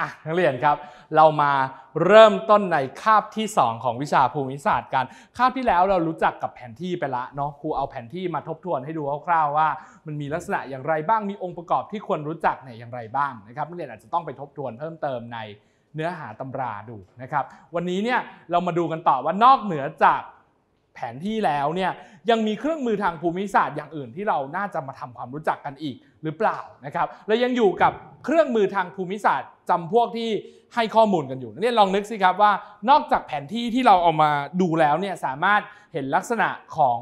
อ่ะนักเรียนครับเรามาเริ่มต้นในคาบที่ 2 ของวิชาภูมิศาสตร์กัน คาบที่แล้วเรารู้จักกับแผนที่ไปละเนาะครูเอาแผนที่มาทบทวนให้ดูคร่าวๆว่า มันมีลักษณะอย่างไรบ้างมีองค์ประกอบที่ควรรู้จักเนี่ยอย่างไรบ้างนะครับนักเรียนอาจจะต้องไปทบทวนเพิ่มเติมในเนื้อหาตำราดูนะครับวันนี้เนี่ยเรามาดูกันต่อว่านอกเหนือจากแผนที่แล้วเนี่ยยังมีเครื่องมือทางภูมิศาสตร์อย่างอื่นที่เราน่าจะมาทำความรู้จักกันอีกหรือเปล่านะครับและยังอยู่กับเครื่องมือทางภูมิศาสตร์จำพวกที่ให้ข้อมูลกันอยู่นี่ลองนึกสิครับว่านอกจากแผนที่ที่เราเอามาดูแล้วเนี่ยสามารถเห็นลักษณะของ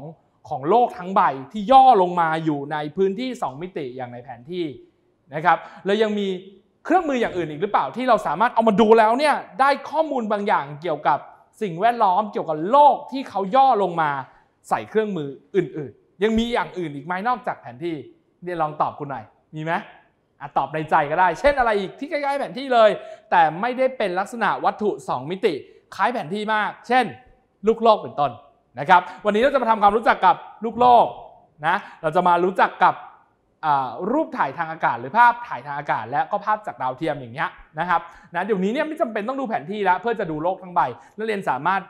ของโลกทั้งใบที่ย่อลงมาอยู่ในพื้นที่ 2 มิติอย่างในแผนที่นะครับ แล้วยังมีเครื่องมืออย่างอื่นอีกหรือเปล่าที่เราสามารถเอามาดูแล้วเนี่ยได้ข้อมูลบางอย่างเกี่ยวกับสิ่งแวดล้อมเกี่ยวกับโลกที่เขาย่อลงมาใส่เครื่องมืออื่น ๆ ยังมีอย่างอื่นอีกไหมนอกจากแผนที่เดี๋ยวลองตอบคุณหน่อยมีไหมอตอบในใจก็ได้ เช่นอะไรอีก ที่ใกล้ ๆ แผนที่เลย แต่ไม่ได้เป็นลักษณะวัตถุ 2 มิติ คล้ายแผนที่มาก เช่น ลูกโลกเป็นต้นนะครับ วันนี้เราจะมาทำความรู้จักกับลูกโลกนะ เราจะมารู้จักกับรูปถ่ายทางอากาศ หรือภาพถ่ายทางอากาศ และก็ภาพจากดาวเทียมอย่างเงี้ยนะครับนะเดี๋ยวนี้เนี่ยไม่จำเป็นต้องดูแผนที่แล้วเพื่อจะดูโลกทั้งใบนักเรียนสามารถ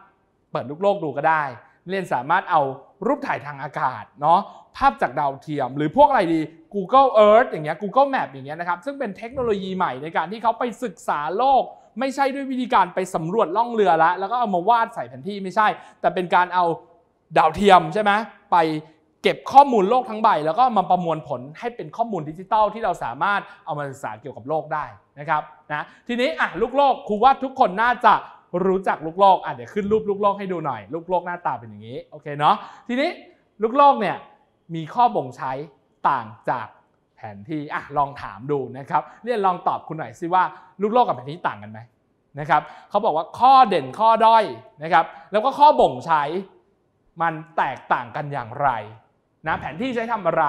เปิดลูกโลกดูก็ได้เรียนสามารถเอารูปถ่ายทางอากาศเนาะภาพจากดาวเทียม หรือพวกอะไรดี Google Earth อย่างเงี้ย Google Map อย่างเงี้ยนะครับซึ่งเป็นเทคโนโลยีใหม่ในการที่เขาไปศึกษาโลก ไม่ใช่ด้วยวิธีการไปสำรวจล่องเรือละแล้วก็เอามาวาดใส่แผนที่ไม่ใช่ แต่เป็นการเอาดาวเทียมใช่ไหมไปเก็บข้อมูลโลกทั้งใบ แล้วก็มาประมวลผลให้เป็นข้อมูลดิจิตัลที่เราสามารถเอามาศึกษาเกี่ยวกับโลกได้นะครับนะทีนี้อ่ะลูกโลกครูว่าทุกคนน่าจะรู้จักลูกโลกอ่ะเดี๋ยวขึ้นรูปลูกโลกให้ดูหน่อย ลูกโลกหน้าตาเป็นอย่างนี้ โอเคเนาะ ทีนี้ลูกโลกเนี่ยมีข้อบ่งใช้ต่างจากแผนที่อ่ะลองถามดูนะครับเรียนลองตอบคุณหน่อยสิว่าลูกโลกกับแผนที่ต่างกันไหมนะครับ เขาบอกว่าข้อเด่นข้อด้อยนะครับ แล้วก็ข้อบ่งใช้มันแตกต่างกันอย่างไรนะ แผนที่ใช้ทำอะไร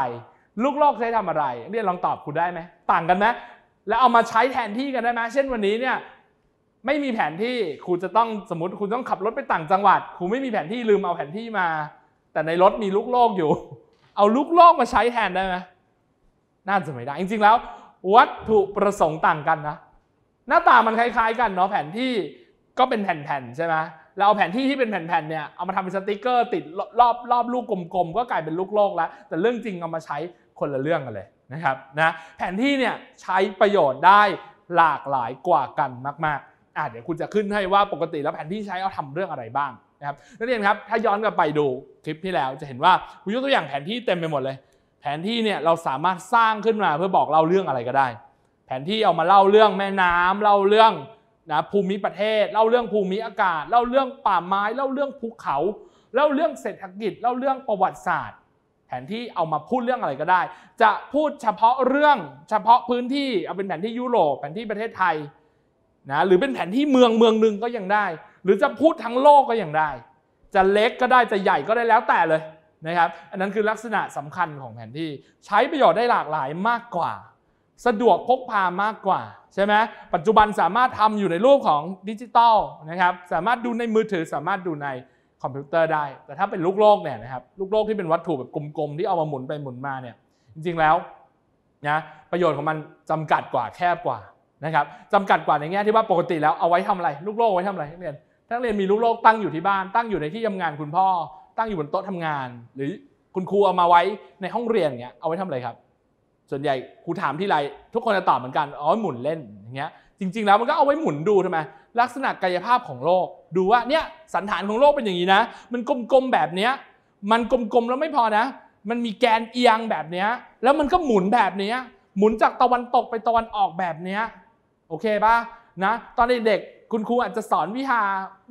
ลูกโลกใช้ทำอะไรเรียนลองตอบคุณได้ไหมต่างกันไหมแล้วเอามาใช้แทนที่กันได้ไหมเช่นวันนี้เนี่ยไม่มีแผนที่คุณจะต้องสมมติคุณต้องขับรถไปต่างจังหวัดคุณไม่มีแผนที่ลืมเอาแผนที่มา แต่ในรถมีลูกโลกอยู่ เอาลูกโลกมาใช้แทนได้ไหมน่าจะไม่ได้จริงๆแล้ว วัตถุประสงค์ต่างกันนะ หน้าตามันคล้าย ๆกันเนาะแผนที่ก็เป็นแผ่นๆใช่ไหมเราเอาแผนที่ที่เป็นแผ่นๆเนี่ย เอามาทำเป็นสติกเกอร์ติดรอบรอบลูกกลมๆก็กลายเป็นลูกโลกแล้ว แต่เรื่องจริงเอามาใช้คนละเรื่องกันเลยนะครับนะแผนที่เนี่ยใช้ประโยชน์ได้หลากหลายกว่ากันมาก ๆอ่ะเดี๋ยวคุณจะขึ้นให้ว่าปกติแล้วแผนที่ใช้เอาทำเรื่องอะไรบ้างนะครับนักเรียนครับถ้าย้อนกลับไปดูคลิปที่แล้วจะเห็นว่าคุณยกตัวอย่างแผนที่เต็มไปหมดเลย แผนที่เนี่ยเราสามารถสร้างขึ้นมาเพื่อบอกเล่าเรื่องอะไรก็ได้ แผนที่เอามาเล่าเรื่องแม่น้ำเล่าเรื่องนะภูมิประเทศเล่าเรื่องภูมิอากาศเล่าเรื่องป่าไม้ เล่าเรื่องภูเขาเล่าเรื่องเศรษฐกิจเล่าเรื่องประวัติศาสตร์ แผนที่เอามาพูดเรื่องอะไรก็ได้ จะพูดเฉพาะเรื่อง เฉพาะพื้นที่เอาเป็นแผนที่ยุโรปแผนที่ประเทศไทยนะหรือเป็นแผนที่เมืองเมืองหนึ่งก็ยังได้ หรือจะพูดทั้งโลกก็ยังได้ จะเล็กก็ได้จะใหญ่ก็ได้แล้วแต่เลยนะครับอันนั้นคือลักษณะสำคัญของแผนที่ใช้ประโยชน์ได้หลากหลายมากกว่า สะดวกพกพามากกว่าใช่ไหมปัจจุบันสามารถทำอยู่ในรูปของดิจิตอลนะครับสามารถดูในมือถือสามารถดูในคอมพิวเตอร์ได้ แต่ถ้าเป็นลูกโลกเนี่ยนะครับลูกโลกที่เป็นวัตถุแบบกลมๆที่เอามาหมุนไปหมุนมาเนี่ยจริงๆแล้วนะประโยชน์ของมันจำกัดกว่าแคบกว่านะครับจำกัดกว่าในแง่ที่ว่าปกติแล้วเอาไว้ทำอะไร ลูกโลกไว้ทำอะไรนักเรียนนักเรียนมีลูกโลกตั้งอยู่ที่บ้านตั้งอยู่ในที่ทำงานคุณพ่อ ตั้งอยู่บนโต๊ะทำงาน หรือคุณครูเอามาไว้ในห้องเรียนเงี้ยเอาไว้ทำอะไรครับ ส่วนใหญ่ครูถามที่ไรทุกคนจะตอบเหมือนกันอ๋อหมุนเล่นอย่างเงี้ยจริงๆแล้วมันก็เอาไว้หมุนดูใช่ไหมลักษณะกายภาพของโลกดูว่าเนี่ยสันฐานของโลกเป็นอย่างนี้นะมันกลมๆแบบเนี้ยมันกลมๆแล้วไม่พอนะ มันมีแกนเอียงแบบเนี้ยแล้วมันก็หมุนแบบเนี้ย หมุนจากตะวันตกไปตะวันออกแบบเนี้ยโอเคปะนะตอนเด็กๆคุณครูอาจจะสอนวิชา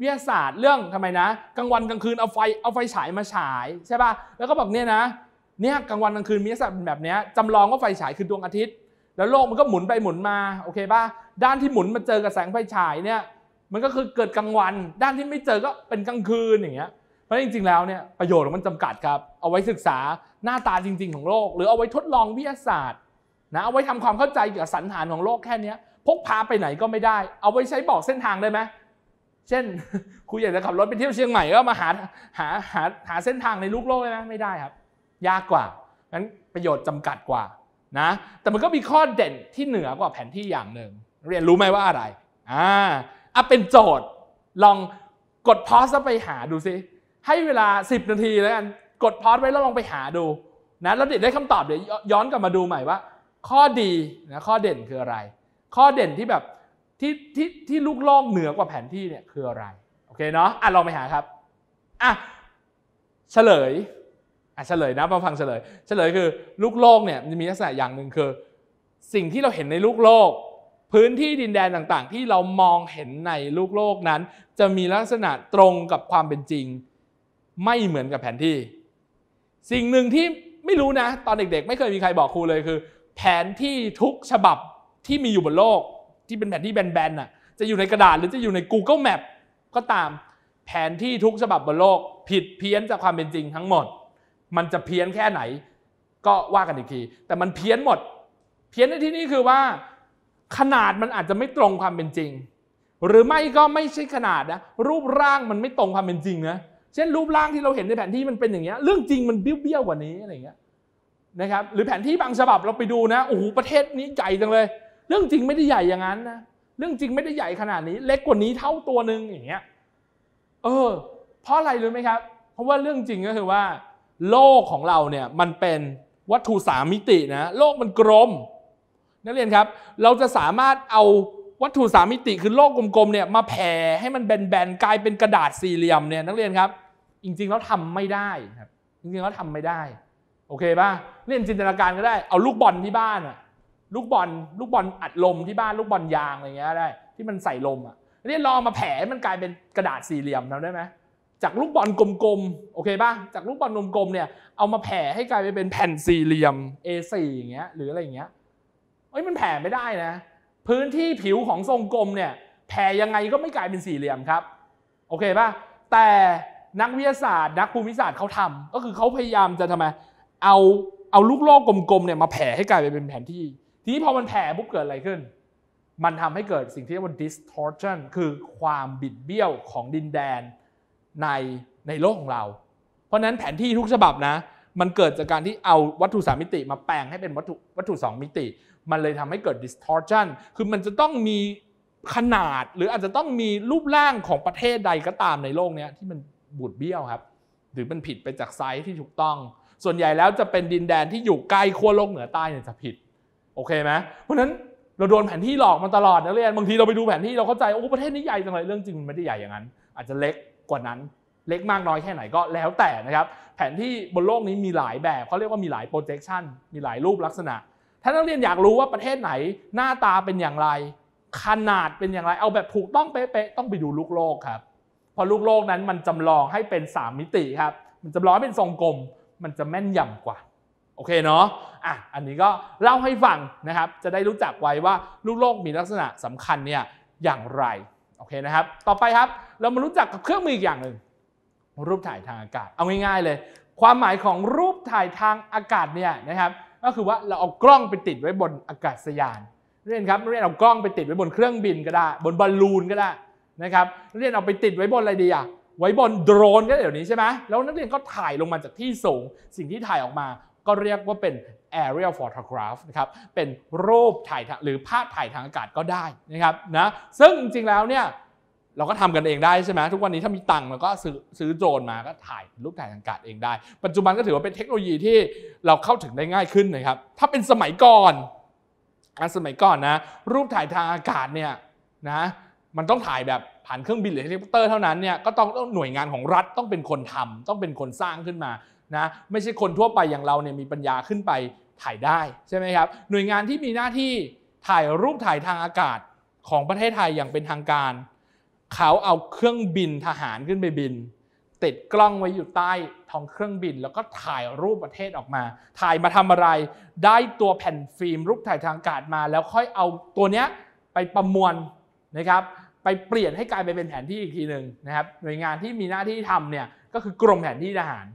วิทยาศาสตร์เรื่องทำไมนะกลางวันกลางคืนเอาไฟเอาไฟฉายมาฉายใช่ปะแล้วก็บอกเนี่ยนะเนี่ยกลางวันกลางคืนมีลักษณะเป็นแบบนี้จำลองว่าไฟฉายคือดวงอาทิตย์ แล้วโลกมันก็หมุนไปหมุนมาโอเคป่ะด้านที่หมุนมาเจอกับแสงไฟฉายเนี่ยมันก็คือเกิดกลางวัน ด้านที่ไม่เจอก็เป็นกลางคืนอย่างเงี้ยเพราะจริงๆแล้วเนี่ยประโยชน์ของมันจำกัดครับเอาไว้ศึกษาหน้าตาจริงๆของโลก หรือเอาไว้ทดลองวิทยาศาสตร์นะเอาไว้ทำความเข้าใจเกี่ยวกับสันฐานของโลกแค่นี้พกพาไปไหนก็ไม่ได้ เอาไว้ใช้บอกเส้นทางได้ไหม เช่นคุณอยากจะขับรถไปเที่ยวเชียงใหม่ก็มาหาหาหาหาเส้นทางในลูกโลกได้ไหมไม่ได้ครับ ยากกว่า งั้นประโยชน์จำกัดกว่านะ แต่มันก็มีข้อเด่นที่เหนือกว่าแผนที่อย่างหนึ่ง เรียนรู้ไหมว่าอะไร อ่าอ่ะเป็นโจทย์ ลองกดพอสแล้วไปหาดูซิให้เวลา 10 นาทีแล้วกัน กดพอสไว้แล้วลองไปหาดูนะแล้วเดี๋ยวได้คำตอบเดี๋ยวย้อนกลับมาดูใหม่ว่า ข้อดีนะข้อเด่นคืออะไรข้อเด่นที่แบบที่ที่ที่ลูกโลกเหนือกว่าแผนที่เนี่ยคืออะไรโอเคเนาะอ่ะลองไปหาครับอ่ะเฉลยอ่ะเฉลยนะมาฟังเฉลย เฉลยคือลูกโลกเนี่ยมีลักษณะอย่างหนึ่งคือ สิ่งที่เราเห็นในลูกโลก พื้นที่ดินแดนต่างๆ ที่เรามองเห็นในลูกโลกนั้น จะมีลักษณะตรงกับความเป็นจริง ไม่เหมือนกับแผนที่ สิ่งหนึ่งที่ไม่รู้นะ ตอนเด็กๆ ไม่เคยมีใครบอกครูเลยคือ แผนที่ทุกฉบับที่มีอยู่บนโลกที่เป็นแผนที่แบนๆน่ะจะอยู่ในกระดาษหรือจะอยู่ใน Google Map ก็ตามแผนที่ทุกฉบับบนโลก ผิดเพี้ยนจากความเป็นจริง ทั้งหมด มันจะเพี้ยนแค่ไหน ก็ว่ากันอีกทีแต่มันเพี้ยนหมด เพี้ยนในที่นี้คือว่า ขนาดมันอาจจะไม่ตรงความเป็นจริง หรือไม่ก็ไม่ใช่ขนาดนะรูปร่างมันไม่ตรงความเป็นจริงนะเช่นรูปร่างที่เราเห็นในแผนที่มันเป็นอย่างเงี้ยเรื่องจริงมันเบี้ยวๆกว่านี้อะไรเงี้ยนะครับหรือแผนที่บางฉบับเราไปดูนะโอ้โหประเทศนี้ใหญ่จังเลยเรื่องจริงไม่ได้ใหญ่อย่างนั้นนะ เรื่องจริงไม่ได้ใหญ่ขนาดนี้เล็กกว่านี้เท่าตัวหนึ่งอย่างเงี้ยเออเพราะอะไรรู้ไหมครับ เพราะว่าเรื่องจริงก็คือว่า โลกของเราเนี่ยมันเป็นวัตถุสามมิตินะโลกมันกลม นักเรียนครับ เราจะสามารถเอาวัตถุสามมิติ คือโลกกลมๆเนี่ยมาแผ่ให้มันแบนๆกลายเป็นกระดาษสี่เหลี่ยมเนี่ยนักเรียนครับ จริงๆแล้วทำไม่ได้ครับจริงๆแล้วทาไม่ได้ โอเคป่ะเรียนจินตนาการก็ได้เอาลูกบอลที่บ้านอะลูกบอลลูกบอลอัดลมที่บ้านลูกบอลยางอะไรเงี้ยได้ ที่มันใส่ลมอ่ะนี่ลองมาแผ่มันกลายเป็นกระดาษสี่เหลี่ยมทำได้ไหมจากลูกบอลกลมๆโอเคป่ะจากลูกบอลกลมๆเนี่ยเอามาแผ่ให้กลายไปเป็นแผ่นสี่เหลี่ยม A4 อย่างเงี้ยหรืออะไรอย่างเงี้ยเอ้ยมันแผ่ไม่ได้นะ พื้นที่ผิวของทรงกลมเนี่ย แผ่ยังไงก็ไม่กลายเป็นสี่เหลี่ยมครับ โอเคป่ะแต่นักวิทยาศาสตร์นักภูมิศาสตร์เขาทำก็คือเขาพยายามจะทำไมเอาเอาลูกโลกกลมๆเนี่ยมาแผ่ให้กลายไปเป็นแผนที่ทีนี้พอมันแผ่ปุ๊บเกิดอะไรขึ้น มันทำให้เกิดสิ่งที่เรียกว่า distortion คือความบิดเบี้ยวของดินแดนในในโลกของเรา เพราะนั้นแผนที่ทุกฉบับนะ มันเกิดจากการที่เอาวัตถุสามมิติ มาแปลงให้เป็นวัตถุวัตถุสองมิติ มันเลยทำให้เกิด distortion คือมันจะต้องมีขนาดหรืออาจจะต้องมีรูปร่างของประเทศใดก็ตามในโลกนี้ที่มันบูดเบี้ยวครับ หรือมันผิดไปจากไซส์ที่ถูกต้อง ส่วนใหญ่แล้วจะเป็นดินแดนที่อยู่ใกล้ขั้วโลกเหนือใต้เนี่ยจะผิดโอเคไหมเพราะนั้นเราโดนแผนที่หลอกมาตลอดนะเรียนบางทีเราไปดูแผนที่เราเข้าใจโอ้ประเทศนี้ใหญ่จังเลยเรื่องจริงมันไม่ได้ใหญ่อย่างนั้นอาจจะเล็กกว่านั้นเล็กมากน้อยแค่ไหนก็แล้วแต่นะครับแผนที่บนโลกนี้มีหลายแบบเขาเรียกว่ามีหลาย projection มีหลายรูปลักษณะถ้านักเรียนอยากรู้ว่าประเทศไหนหน้าตาเป็นอย่างไรขนาดเป็นอย่างไรเอาแบบถูกต้องเป๊ะๆต้องไปดูลูกโลกครับเพราะลูกโลกนั้นมันจำลองให้เป็น 3 มิติครับมันจำลองเป็นทรงกลม มันจะแม่นยำกว่าโอเคเนาะ อ่ะ อันนี้ก็เล่าให้ฟังนะครับ จะได้รู้จักไว้ว่าลูกโลกมีลักษณะสำคัญเนี่ยอย่างไร โอเคนะครับ ต่อไปครับเรามารู้จักกับเครื่องมืออีกอย่างหนึ่งรูปถ่ายทางอากาศ เอาง่ายๆเลย ความหมายของรูปถ่ายทางอากาศเนี่ยนะครับก็คือว่าเราเอากล้องไปติดไว้บนอากาศยานเรียนครับเรียนเอากล้องไปติดไว้บนเครื่องบินก็ได้บนบอลลูนก็ได้นะครับเรียนเอาไปติดไว้บนอะไรดีอะไว้บนโดรนก็เดี๋ยวนี้ใช่ไหมแล้วนักเรียนก็ถ่ายลงมาจากที่สูงสิ่งที่ถ่ายออกมาก็เรียกว่าเป็น aerial photograph นะครับ เป็นรูปถ่ายหรือภาพถ่ายทางอากาศก็ได้นะครับนะ ซึ่งจริงๆ แล้วเนี่ยเราก็ทำกันเองได้ใช่ไหมทุกวันนี้ถ้ามีตังค์เราก็ซื้อซื้อโดรนมาก็ถ่ายรูปถ่ายทางอากาศเองได้ ปัจจุบันก็ถือว่าเป็นเทคโนโลยีที่เราเข้าถึงได้ง่ายขึ้นนะครับ ถ้าเป็นสมัยก่อนสมัยก่อนนะรูปถ่ายทางอากาศเนี่ยนะมันต้องถ่ายแบบผ่านเครื่องบินหรือเฮลิคอปเตอร์เท่านั้นเนี่ยก็ต้องหน่วยงานของรัฐต้องเป็นคนทำ ต้องเป็นคนสร้างขึ้นมานะไม่ใช่คนทั่วไปอย่างเราเนี่ยมีปัญญาขึ้นไปถ่ายได้ใช่ไหมครับหน่วยงานที่มีหน้าที่ถ่ายรูปถ่ายทางอากาศของประเทศไทยอย่างเป็นทางการ เขาเอาเครื่องบินทหารขึ้นไปบินติดกล้องไว้อยู่ใต้ท้องเครื่องบิน แล้วก็ถ่ายรูปประเทศออกมา ถ่ายมาทำอะไร ได้ตัวแผ่นฟิล์ม รูปถ่ายทางอากาศมา แล้วค่อยเอาตัวเนี้ยไปประมวลนะครับไปเปลี่ยนให้กลายไปเป็นแผนที่อีกทีหนึ่งนะครับหน่วยงานที่มีหน้าที่ทำเนี่ยก็คือกรมแผนที่ทหาร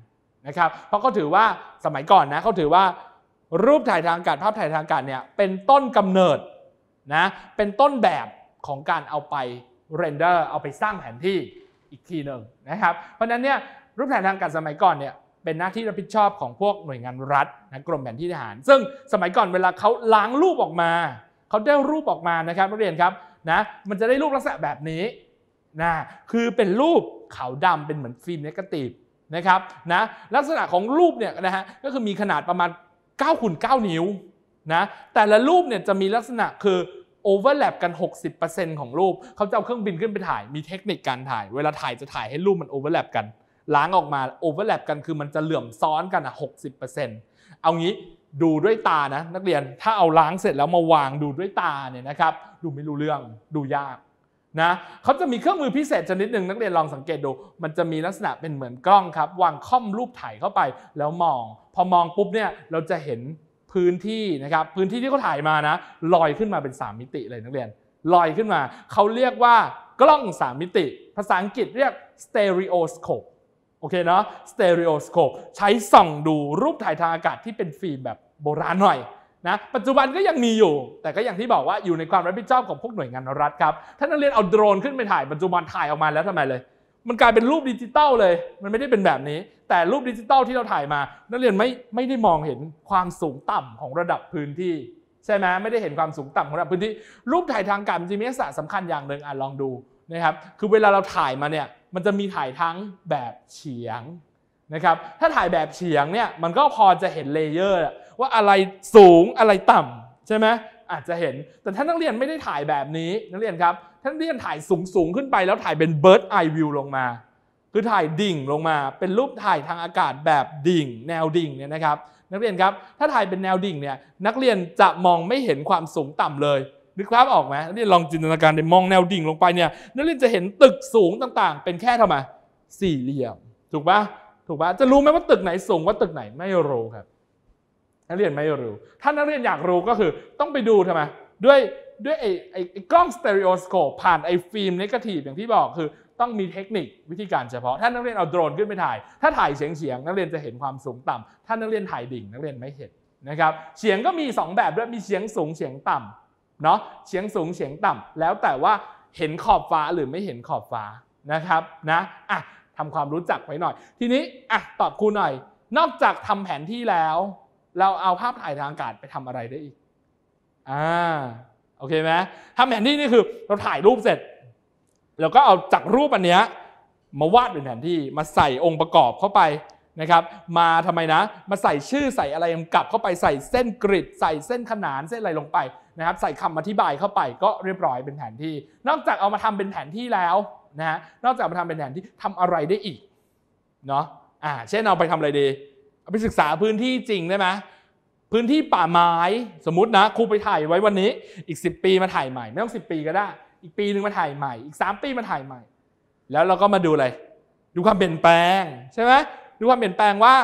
นะครับเพราะเขาถือว่าสมัยก่อนนะเขาถือว่ารูปถ่ายทางอากาศภาพถ่ายทางอากาศเนี่ยเป็นต้นกำเนิดนะเป็นต้นแบบของการเอาไปเรนเดอร์ เอาไปสร้างแผนที่อีกทีหนึ่งนะครับเพราะฉะนั้นเนี่ยรูปถ่ายทางอากาศสมัยก่อนเนี่ยเป็นหน้าที่รับผิดชอบของพวกหน่วยงานรัฐนะกรมแผนที่ทหารซึ่งสมัยก่อนเวลาเขาล้างรูปออกมาเขาได้รูปออกมานะครับนักเรียนครับนะมันจะได้รูปลักษณะแบบนี้นะคือเป็นรูปขาวดาเป็นเหมือนฟิล์มเนกาทีฟนะครับนะลักษณะของรูปเนี่ยนะฮะก็คือมีขนาดประมาณ9คูณ9นิ้วนะแต่ละรูปเนี่ยจะมีลักษณะคือโอเวอร์แลปกัน 60%ของรูปเขาจะเอาเครื่องบินขึ้นไปถ่ายมีเทคนิคการถ่าย เวลาถ่ายจะถ่ายให้รูปมันโอเวอร์แลปกัน ล้างออกมาโอเวอร์แลปกันคือมันจะเหลื่อมซ้อนกันอ่ะ60%เอางี้ดูด้วยตานะนักเรียนถ้าเอาล้างเสร็จแล้วมาวางดูด้วยตาเนี่ยนะครับดูไม่รู้เรื่องดูยากนะเขาจะมีเครื่องมือพิเศษชนิดหนึ่งนักเรียนลองสังเกตดูมันจะมีลักษณะเป็นเหมือนกล้องครับ วางค่อมรูปถ่ายเข้าไปแล้วมอง พอมองปุ๊บเนี่ยเราจะเห็นพื้นที่นะครับพื้นที่ที่เขาถ่ายมานะลอยขึ้นมาเป็น 3 มิติเลยนักเรียน ลอยขึ้นมาเขาเรียกว่ากล้อง3มิติภาษาอังกฤษเรียก stereoscope โอเคเนาะ stereoscope ใช้ส่องดูรูปถ่ายทางอากาศที่เป็นฟิล์มแบบโบราณหน่อยนะปัจจุบันก็ยังมีอยู่ แต่ก็อย่างที่บอกว่าอยู่ในความรับผิดชอบของพวกหน่วยงานรัฐครับ ถ้านักเรียนเอาโดรน ขึ้นไปถ่ายปัจจุบันถ่ายออกมาแล้วทำไมเลย มันกลายเป็นรูปดิจิตอลเลย มันไม่ได้เป็นแบบนี้ แต่รูปดิจิตอลที่เราถ่ายมา นักเรียนไม่ไม่ได้มองเห็นความสูงต่ำของระดับพื้นที่ ใช่ไหมไม่ได้เห็นความสูงต่ำของระดับพื้นที่ รูปถ่ายทางการจริงมีลักษณะสำคัญอย่างหนึ่งอ่ะลองดูนะครับคือเวลาเราถ่ายมาเนี่ยมันจะมีถ่ายทั้งแบบเฉียงนะครับถ้าถ่ายแบบเฉียงเนี่ยมันก็พอจะเห็นเลเยอร์ว่าอะไรสูงอะไรต่ำใช่ไหมอาจจะเห็นแต่ท่านักเรียนไม่ได้ถ่ายแบบนี้นักเรียนครับท่านักเรียนถ่ายสูงสูงขึ้นไป แล้วถ่ายเป็น bird eye view ลงมาคือถ่ายดิ่งลงมา เป็นรูปถ่ายทางอากาศแบบดิ่งแนวดิ่งเนี่ยนะครับนักเรียนครับถ้าถ่ายเป็นแนวดิ่งเนี่ยนักเรียนจะมองไม่เห็นความสูงต่ำเลย นึกภาพออกไหมนักเรียนลองจินตนาการไปมองแนวดิ่งลงไปเนี่ยนักเรียนจะเห็นตึกสูงต่างๆ เป็นแค่ทำไมสี่เหลี่ยมถูกปะูกปะจะรู้ไหมว่าตึกไหนสูงว่าตึกไหนไม่รู้ครับนักเรียนไม่รู้ถ้านักเรียนอยากรู้ก็คือต้องไปดูทำไมด้วยด้วยไอ้ไอ้กล้องสเตอริโอสโคปผ่านไอ้ฟิล์มเนกาทีฟอย่างที่บอกคือ ต้องมีเทคนิควิธีการเฉพาะ ถ้านักเรียนเอาโดรนขึ้นไปถ่าย ถ้าถ่ายเฉียงเฉียงนักเรียนจะเห็นความสูงต่ำ ถ้านักเรียนถ่ายดิ่งนักเรียนไม่เห็นนะครับเฉียงก็มี 2 แบบด้วยมีเฉียงสูงเฉียงต่ำเนาะเฉียงสูงเฉียงต่ำ แล้วแต่ว่าเห็นขอบฟ้าหรือไม่เห็นขอบฟ้านะครับนะอ่ะทำความรู้จักไว้หน่อยทีนี้อ่ะตอบครูหน่อย นอกจากทำแผนที่แล้ว เราเอาภาพถ่ายทางอากาศไปทำอะไรได้อีกอ่าโอเคไหมทำแผนที่นี่คือเราถ่ายรูปเสร็จ แล้วก็เอาจากรูปอันเนี้ยมาวาดเป็นแผนที่มาใส่องค์ประกอบเข้าไปนะครับ มาทำไมนะ มาใส่ชื่อใส่อะไรกลับเข้าไปใส่เส้นกริดใส่เส้นขนานเส้นอะไรลงไปนะครับ ใส่คำอธิบายเข้าไปก็เรียบร้อยเป็นแผนที่ นอกจากเอามาทำเป็นแผนที่แล้วนะฮะนอกจากมาทำเป็นแผนที่ทำอะไรได้อีกเนาะอ่าเช่นเอาไปทำอะไรดีเอาไปศึกษาพื้นที่จริงได้ไหมพื้นที่ป่าไม้สมมตินะครูไปถ่ายไว้วันนี้อีก 10 ปีมาถ่ายใหม่ไม่ต้อง10 ปีก็ได้ อีกปีหนึ่งมาถ่ายใหม่อีก3ปีมาถ่ายใหม่ แล้วเราก็มาดูอะไรดูความเปลี่ยนแปลงใช่ไหมดูความเปลี่ยนแปลงว่า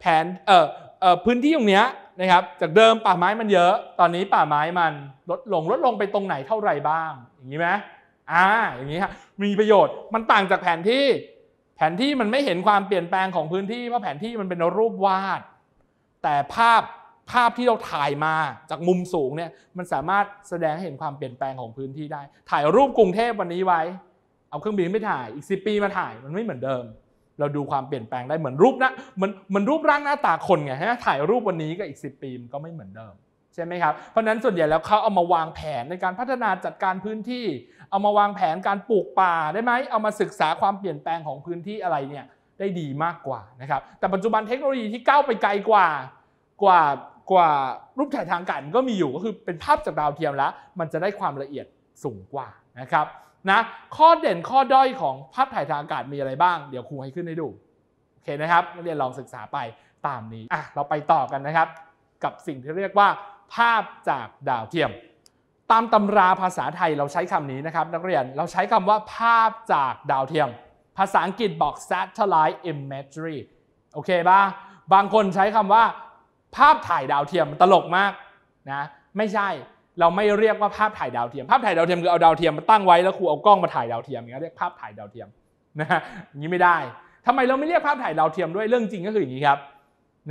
แผนเอ่อเอ่อพื้นที่ตรงเนี้ยนะครับจากเดิมป่าไม้มันเยอะ ตอนนี้ป่าไม้มันลดลงลดลงไปตรงไหนเท่าไรบ้าง อย่างนี้ไหมอ่าอย่างนี้ครับมีประโยชน์มันต่างจากแผนที่ แผนที่มันไม่เห็นความเปลี่ยนแปลงของพื้นที่ เพราะแผนที่มันเป็นรูปวาด แต่ภาพภาพที่เราถ่ายมาจากมุมสูงเนี่ยมันสามารถแสดงให้เห็นความเปลี่ยนแปลงของพื้นที่ได้ ถ่ายรูปกรุงเทพวันนี้ไว้ เอาเครื่องบินไปถ่ายอีกสิปีมาถ่ายมันไม่เหมือนเดิม เราดูความเปลี่ยนแปลงได้เหมือนรูปนะมันมันรูปร่างหน้าตาคนไงฮะถ่ายรูปวันนี้กับอีกสิปีมันก็ไม่เหมือนเดิมใช่ไหมครับ เพราะนั้นส่วนใหญ่แล้วเขาเอามาวางแผนในการพัฒนาจัดการพื้นที่ เอามาวางแผนการปลูกป่าได้ไหมเอามาศึกษาความเปลี่ยนแปลงของพื้นที่อะไรเนี่ย ได้ดีมากกว่านะครับ แต่ปัจจุบันเทคโนโลยีที่ก้าวไปไกลกว่า กว่า กว่า รูปถ่ายทางการก็มีอยู่ ก็คือเป็นภาพจากดาวเทียมแล้ว มันจะได้ความละเอียดสูงกว่านะครับ นะ ข้อเด่นข้อด้อยของภาพถ่ายทางอากาศมีอะไรบ้าง เดี๋ยวครูให้ขึ้นให้ดู โอเคนะครับนักเรียนลองศึกษาไปตามนี้ อ่ะ เราไปต่อกันนะครับ กับสิ่งที่เรียกว่าภาพจากดาวเทียม ตามตำราภาษาไทยเราใช้คำนี้นะครับนักเรียนเราใช้คำว่าภาพจากดาวเทียม ภาษาอังกฤษบอก satellite imagery โอเคปะบางคนใช้คำว่า ภาพถ่ายดาวเทียมตลกมากนะไม่ใช่เราไม่เรียกว่าภาพถ่ายดาวเทียมภาพถ่ายดาวเทียมคือเอาดาวเทียมมาตั้งไว้ แล้วครูเอากล้องมาถ่ายดาวเทียมอย่างนี้เรียกภาพถ่ายดาวเทียมนะอย่างนี้ไม่ได้ทำไมเราไม่เรียกภาพถ่ายดาวเทียมด้วยเรื่องจริงก็คืออย่างนี้ครับ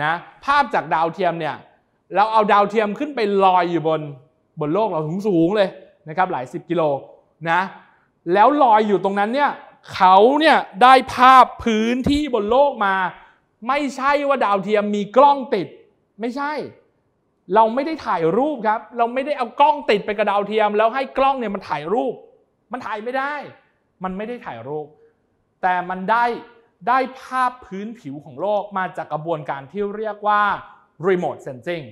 นะภาพจากดาวเทียมเนี่ยเราเอาดาวเทียมขึ้นไปลอยอยู่บนบนโลกเราสูงสูงเลยนะครับหลายสิบกิโลนะแล้วลอยอยู่ตรงนั้นเนี่ยเขาเนี่ยได้ภาพพื้นที่บนโลกมา ไม่ใช่ว่าดาวเทียมมีกล้องติด ไม่ใช่ เราไม่ได้ถ่ายรูปครับ เราไม่ได้เอากล้องติดไปกับดาวเทียม แล้วให้กล้องเนี่ยมันถ่ายรูป มันถ่ายไม่ได้ มันไม่ได้ถ่ายรูป แต่มันได้ได้ภาพพื้นผิวของโลกมาจากกระบวนการที่เรียกว่า Remote Sensing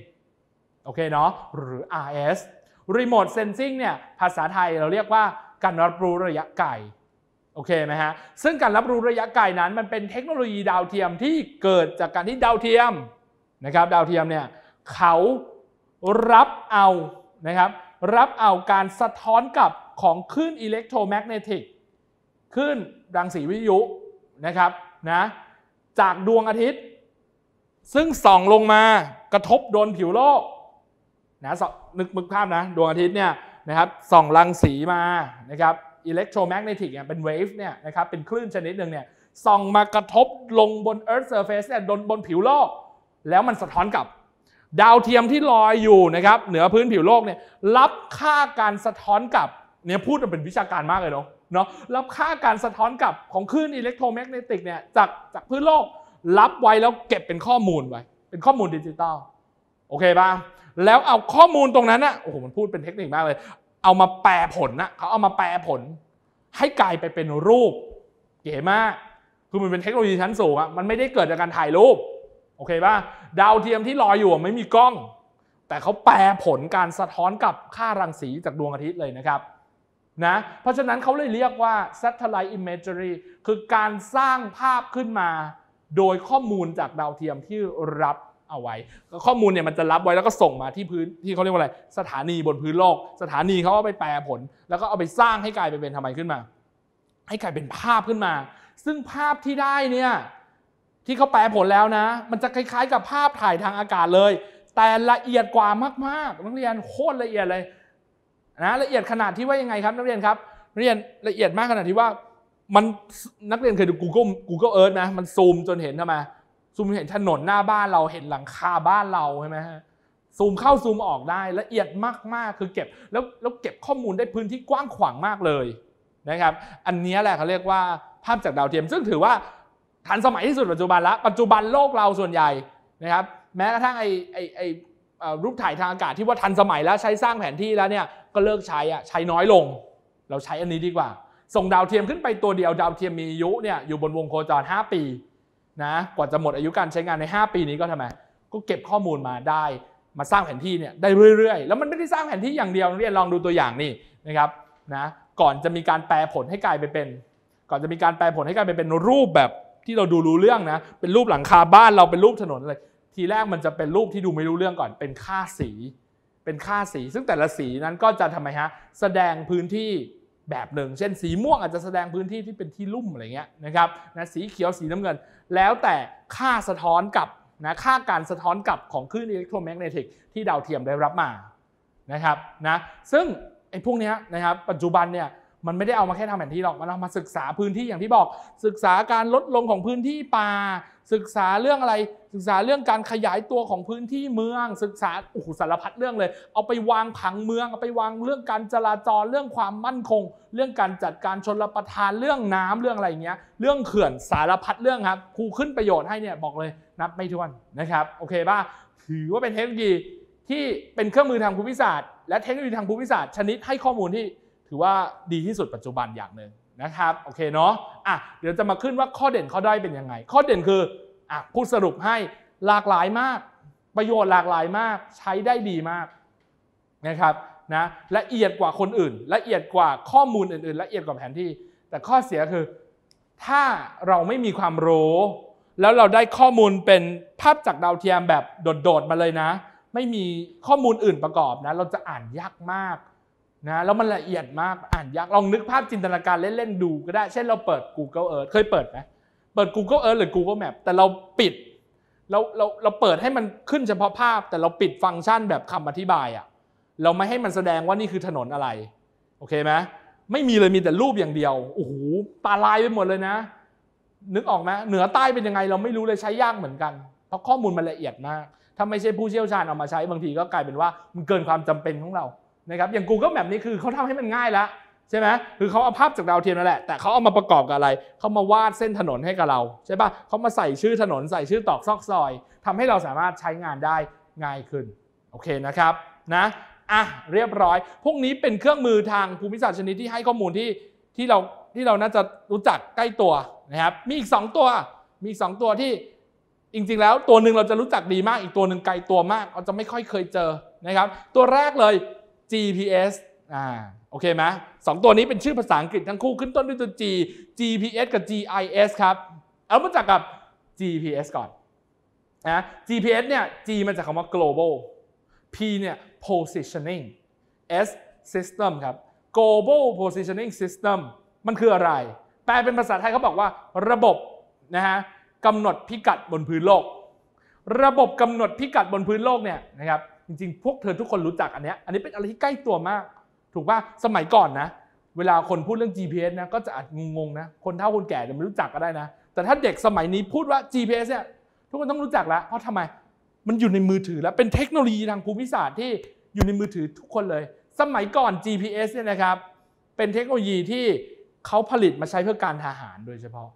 โอเคเนาะ หรือ RS Remote Sensing เนี่ยภาษาไทยเราเรียกว่าการรับรู้ระยะไกลโอเคไหมฮะ ซึ่งการรับรู้ระยะไกลนั้นมันเป็นเทคโนโลยีดาวเทียมที่เกิดจากการที่ดาวเทียม นะครับดาวเทียมเนี่ย เขารับเอานะครับรับเอาการสะท้อนกลับของคลื่นอิเล็กโทรแมกเนติกคลื่นรังสีวิทยุ นะครับนะจากดวงอาทิตย์ซึ่งส่องลงมากระทบโดนผิวโลกนะนึกมึกภาพนะดวงอาทิตย์เนี่ยนะครับส่องรังสีมานะครับอิเล็กโทรแมกเนติกเนี่ยเป็นเวฟเนี่ยนะครับเป็นคลื่นชนิดหนึ่งเนี่ยส่องมากระทบลงบน Earth Surface เนี่ยบนผิวโลก แล้วมันสะท้อนกลับดาวเทียมที่ลอยอยู่นะครับเหนือพื้นผิวโลกเนี่ยรับค่าการสะท้อนกลับเนี่ยพูดมันเป็นวิชาการมากเลยเนาะเนาะรับค่าการสะท้อนกลับของคลื่นอิเล็กโทรแมกเนติกเนี่ยจากจากพื้นโลกรับไว้แล้วเก็บเป็นข้อมูลไว้ เป็นข้อมูลดิจิตอลโอเคป่ะแล้วเอาข้อมูลตรงนั้นอะโอ้โห มันพูดเป็นเทคนิคมากเลย เอามาแปลผลนะ เขาเอามาแปลผล ให้กลายไปเป็นรูป เก๋มาก คือมันเป็นเทคโนโลยีชั้นสูงอะมันไม่ได้เกิดจากการถ่ายรูป โอเคป่ะดาวเทียมที่ลอยอยู่ไม่มีกล้อง แต่เขาแปลผลการสะท้อนกับค่ารังสีจากดวงอาทิตย์เลยนะครับ นะ เพราะฉะนั้นเขาเลยเรียกว่า satellite imagery คือการสร้างภาพขึ้นมาโดยข้อมูลจากดาวเทียมที่รับเอาไว้ข้อมูลเนี่ยมันจะรับไว้แล้วก็ส่งมาที่พื้นที่เขาเรียกว่าอะไร สถานีบนพื้นโลก สถานีเขาเอาไปแปลผล แล้วก็เอาไปสร้างให้กลายเป็นทำไมขึ้นมา ให้กลายเป็นภาพขึ้นมา ซึ่งภาพที่ได้เนี่ยที่เขาแปลผลแล้วนะ มันจะคล้ายๆ กับภาพถ่ายทางอากาศเลย แต่ละเอียดกว่ามากๆ นักเรียนโคตรละเอียดเลยนะละเอียดขนาดที่ว่ายังไงครับนักเรียนครับเรียนละเอียดมากขนาดที่ว่ามันนักเรียนเคยดู Google Google Earth นะมันซูมจนเห็นทำไมซูมเห็นถนนหน้าบ้านเราเห็นหลังคาบ้านเราใช่ไหมฮะซูมเข้าซูมออกได้ละเอียดมากๆคือเก็บแล้วแล้วเก็บข้อมูลได้พื้นที่กว้างขวางมากเลยนะครับอันนี้แหละเขาเรียกว่าภาพจากดาวเทียม ซึ่งถือว่าทันสมัยที่สุดปัจจุบันละปัจจุบันโลกเราส่วนใหญ่นะครับแม้กระทั่งไอไอไอรูปถ่ายทางอากาศที่ว่าทันสมัยแล้วใช้สร้างแผนที่แล้วเนี่ยก็เลิกใช้อะใช้น้อยลง เราใช้อันนี้ดีกว่าส่งดาวเทียมขึ้นไปตัวเดียวดาวเทียมมีอายุเนี่ยอยู่บนวงโคจร5ปีนะกว่าจะหมดอายุการใช้งานใน 5 ปีนี้ก็ทำไมก็เก็บข้อมูลมาได้มาสร้างแผนที่เนี่ยได้เรื่อยๆ แล้วมันไม่ได้สร้างแผนที่อย่างเดียวเรียนลองดูตัวอย่างนี่นะครับ นะ ก่อนจะมีการแปลผลให้กลายไปเป็น ก่อนจะมีการแปลผลให้กลายไปเป็นรูปแบบที่เราดูรู้เรื่องนะเป็นรูปหลังคาบ้านเราเป็นรูปถนนอะไรทีแรกมันจะเป็นรูปที่ดูไม่รู้เรื่องก่อนเป็นค่าสี เป็นค่าสี ซึ่งแต่ละสีนั้นก็จะทำไมฮะแสดงพื้นที่แบบหนึ่งเช่นสีม่วงอาจจะแสดงพื้นที่ที่เป็นที่ลุ่มอะไรเงี้ยนะครับนะสีเขียวสีน้ำเงิน แล้วแต่ค่าสะท้อนกับนะค่าการสะท้อนกลับของคลื่นอิเล็กโทรแมกเนติกที่ดาวเทียมได้รับมานะครับนะซึ่งไอ้พวกนี้นะครับปัจจุบันเนี่ยมันไม่ได้เอามาแค่ทำแผนที่หรอก มันเอามาศึกษาพื้นที่อย่างที่บอก ศึกษาการลดลงของพื้นที่ป่าศึกษาเรื่องอะไร ศึกษาเรื่องการขยายตัวของพื้นที่เมือง ศึกษาโอ้โหสารพัดเรื่องเลย เอาไปวางผังเมืองเอาไปวางเรื่องการจราจรเรื่องความมั่นคง เรื่องการจัดการชนรประทานเรื่องน้ำเรื่องอะไรอย่างเงี้ยเรื่องเขื่อนสารพัดเรื่องครับครูขึ้นประโยชน์ให้เนี่ยบอกเลยนับไม่ถ้วนนะครับโอเคป่ะถือว่าเป็นเทคโนโลยีที่เป็นเครื่องมือทางภูมิศาสตร์และเทคโนโลยีทางภูมิศาสตร์ชนิดให้ข้อมูลที่ือว่าดีที่สุดปัจจุบันอย่างหนึ่งนะครับโอเคเนาะอ่ะเดี๋ยวจะมาขึ้นว่าข้อเด่นข้อด้เป็นยังไง ข้อเด่นคืออ่ะพูดสรุปให้หลากหลายมาก ประโยชน์หลากหลายมาก ใช้ได้ดีมากนะครับนะละเอียดกว่าคนอื่น ละเอียดกว่าข้อมูลอื่นๆ ละเอียดกว่าแผนที่ แต่ข้อเสียคือ ถ้าเราไม่มีความรู้ แล้วเราได้ข้อมูลเป็นภาพจากดาวเทียมแบบโดดๆมาเลยนะ ไม่มีข้อมูลอื่นประกอบนะเราจะอ่านยากมากนะแล้วมันละเอียดมากอ่านยาก ลองนึกภาพจินตนาการเล่น ๆ ดูก็ได้ เช่นเราเปิด Google Earth เคยเปิดไหมเปิด Google Earth หรือ Google Map แต่เราปิดเราเราเราเปิดให้มันขึ้นเฉพาะภาพ แต่เราปิดฟังก์ชันแบบคำอธิบายอะ่ะเราไม่ให้มันแสดงว่านี่คือถนนอะไร โอเคไหมไม่มีเลยมีแต่รูปอย่างเดียวโอ้โหตาลายไปหมดเลยนะ นึกออกไหมเหนือใต้เป็นยังไงเราไม่รู้เลยใช้ยากเหมือนกัน เพราะข้อมูลมันละเอียดมากถ้าไม่ใช่ผู้เชี่ยวชาญเอามาใช้บางทีก็กลายเป็นว่ามันเกินความจำเป็นของเรานะครับอย่าง Google Map นี่คือเขาทำให้มันง่ายแล้ว ใช่ไหมคือเขาเอาภาพจากดาวเทียมนั่นแหละ แต่เขาเอามาประกอบกับอะไร เขามาวาดเส้นถนนให้กับเรา ใช่ปะเขามาใส่ชื่อถนนใส่ชื่อตอกซอกซอย ทำให้เราสามารถใช้งานได้ง่ายขึ้น โอเคนะครับ นะ อ่ะ เรียบร้อย พวกนี้เป็นเครื่องมือทางภูมิศาสตร์ชนิด ที่ให้ข้อมูลที่ที่เราที่เราน่าจะรู้จักใกล้ตัวนะครับ มีอีก 2 ตัวมีอีกตัวที่จริงๆ แล้วตัวหนึ่งเราจะรู้จักดีมาก อีกตัวหนึ่งไกลตัวมากเราจะไม่ค่อยเคยเจอนะครับ ตัวแรกเลย GPS อ่า โอเคไหมสองตัวนี้เป็นชื่อภาษาอังกฤษทั้งคู่ขึ้นต้นด้วยตัว G GPS กับ GIS ครับ เอามาจากกับ GPS ก่อนนะ GPS เนี่ย G มาจากคำว่า global P เนี่ย positioning S system ครับ global positioning system มันคืออะไร แปลเป็นภาษาไทยเขาบอกว่าระบบนะฮะกำหนดพิกัดบนพื้นโลก ระบบกำหนดพิกัดบนพื้นโลกเนี่ยนะครับจริงๆพวกเธอทุกคนรู้จักอันเนี้ยอันนี้เป็นอะไรที่ใกล้ตัวมาก ถูกป่ะสมัยก่อนนะ เวลาคนพูดเรื่อง GPS นะก็จะอาจงงๆนะคนเฒ่าคนแก่จะไม่รู้จักก็ได้นะแต่ถ้าเด็กสมัยนี้พูดว่า GPS เนี่ยทุกคนต้องรู้จักแล้วเพราะทำไมมันอยู่ในมือถือแล้วเป็นเทคโนโลยีทางภูมิศาสตร์ที่อยู่ในมือถือทุกคนเลย สมัยก่อน GPS เนี่ยนะครับ เป็นเทคโนโลยีที่เขาผลิตมาใช้เพื่อการทหารโดยเฉพาะ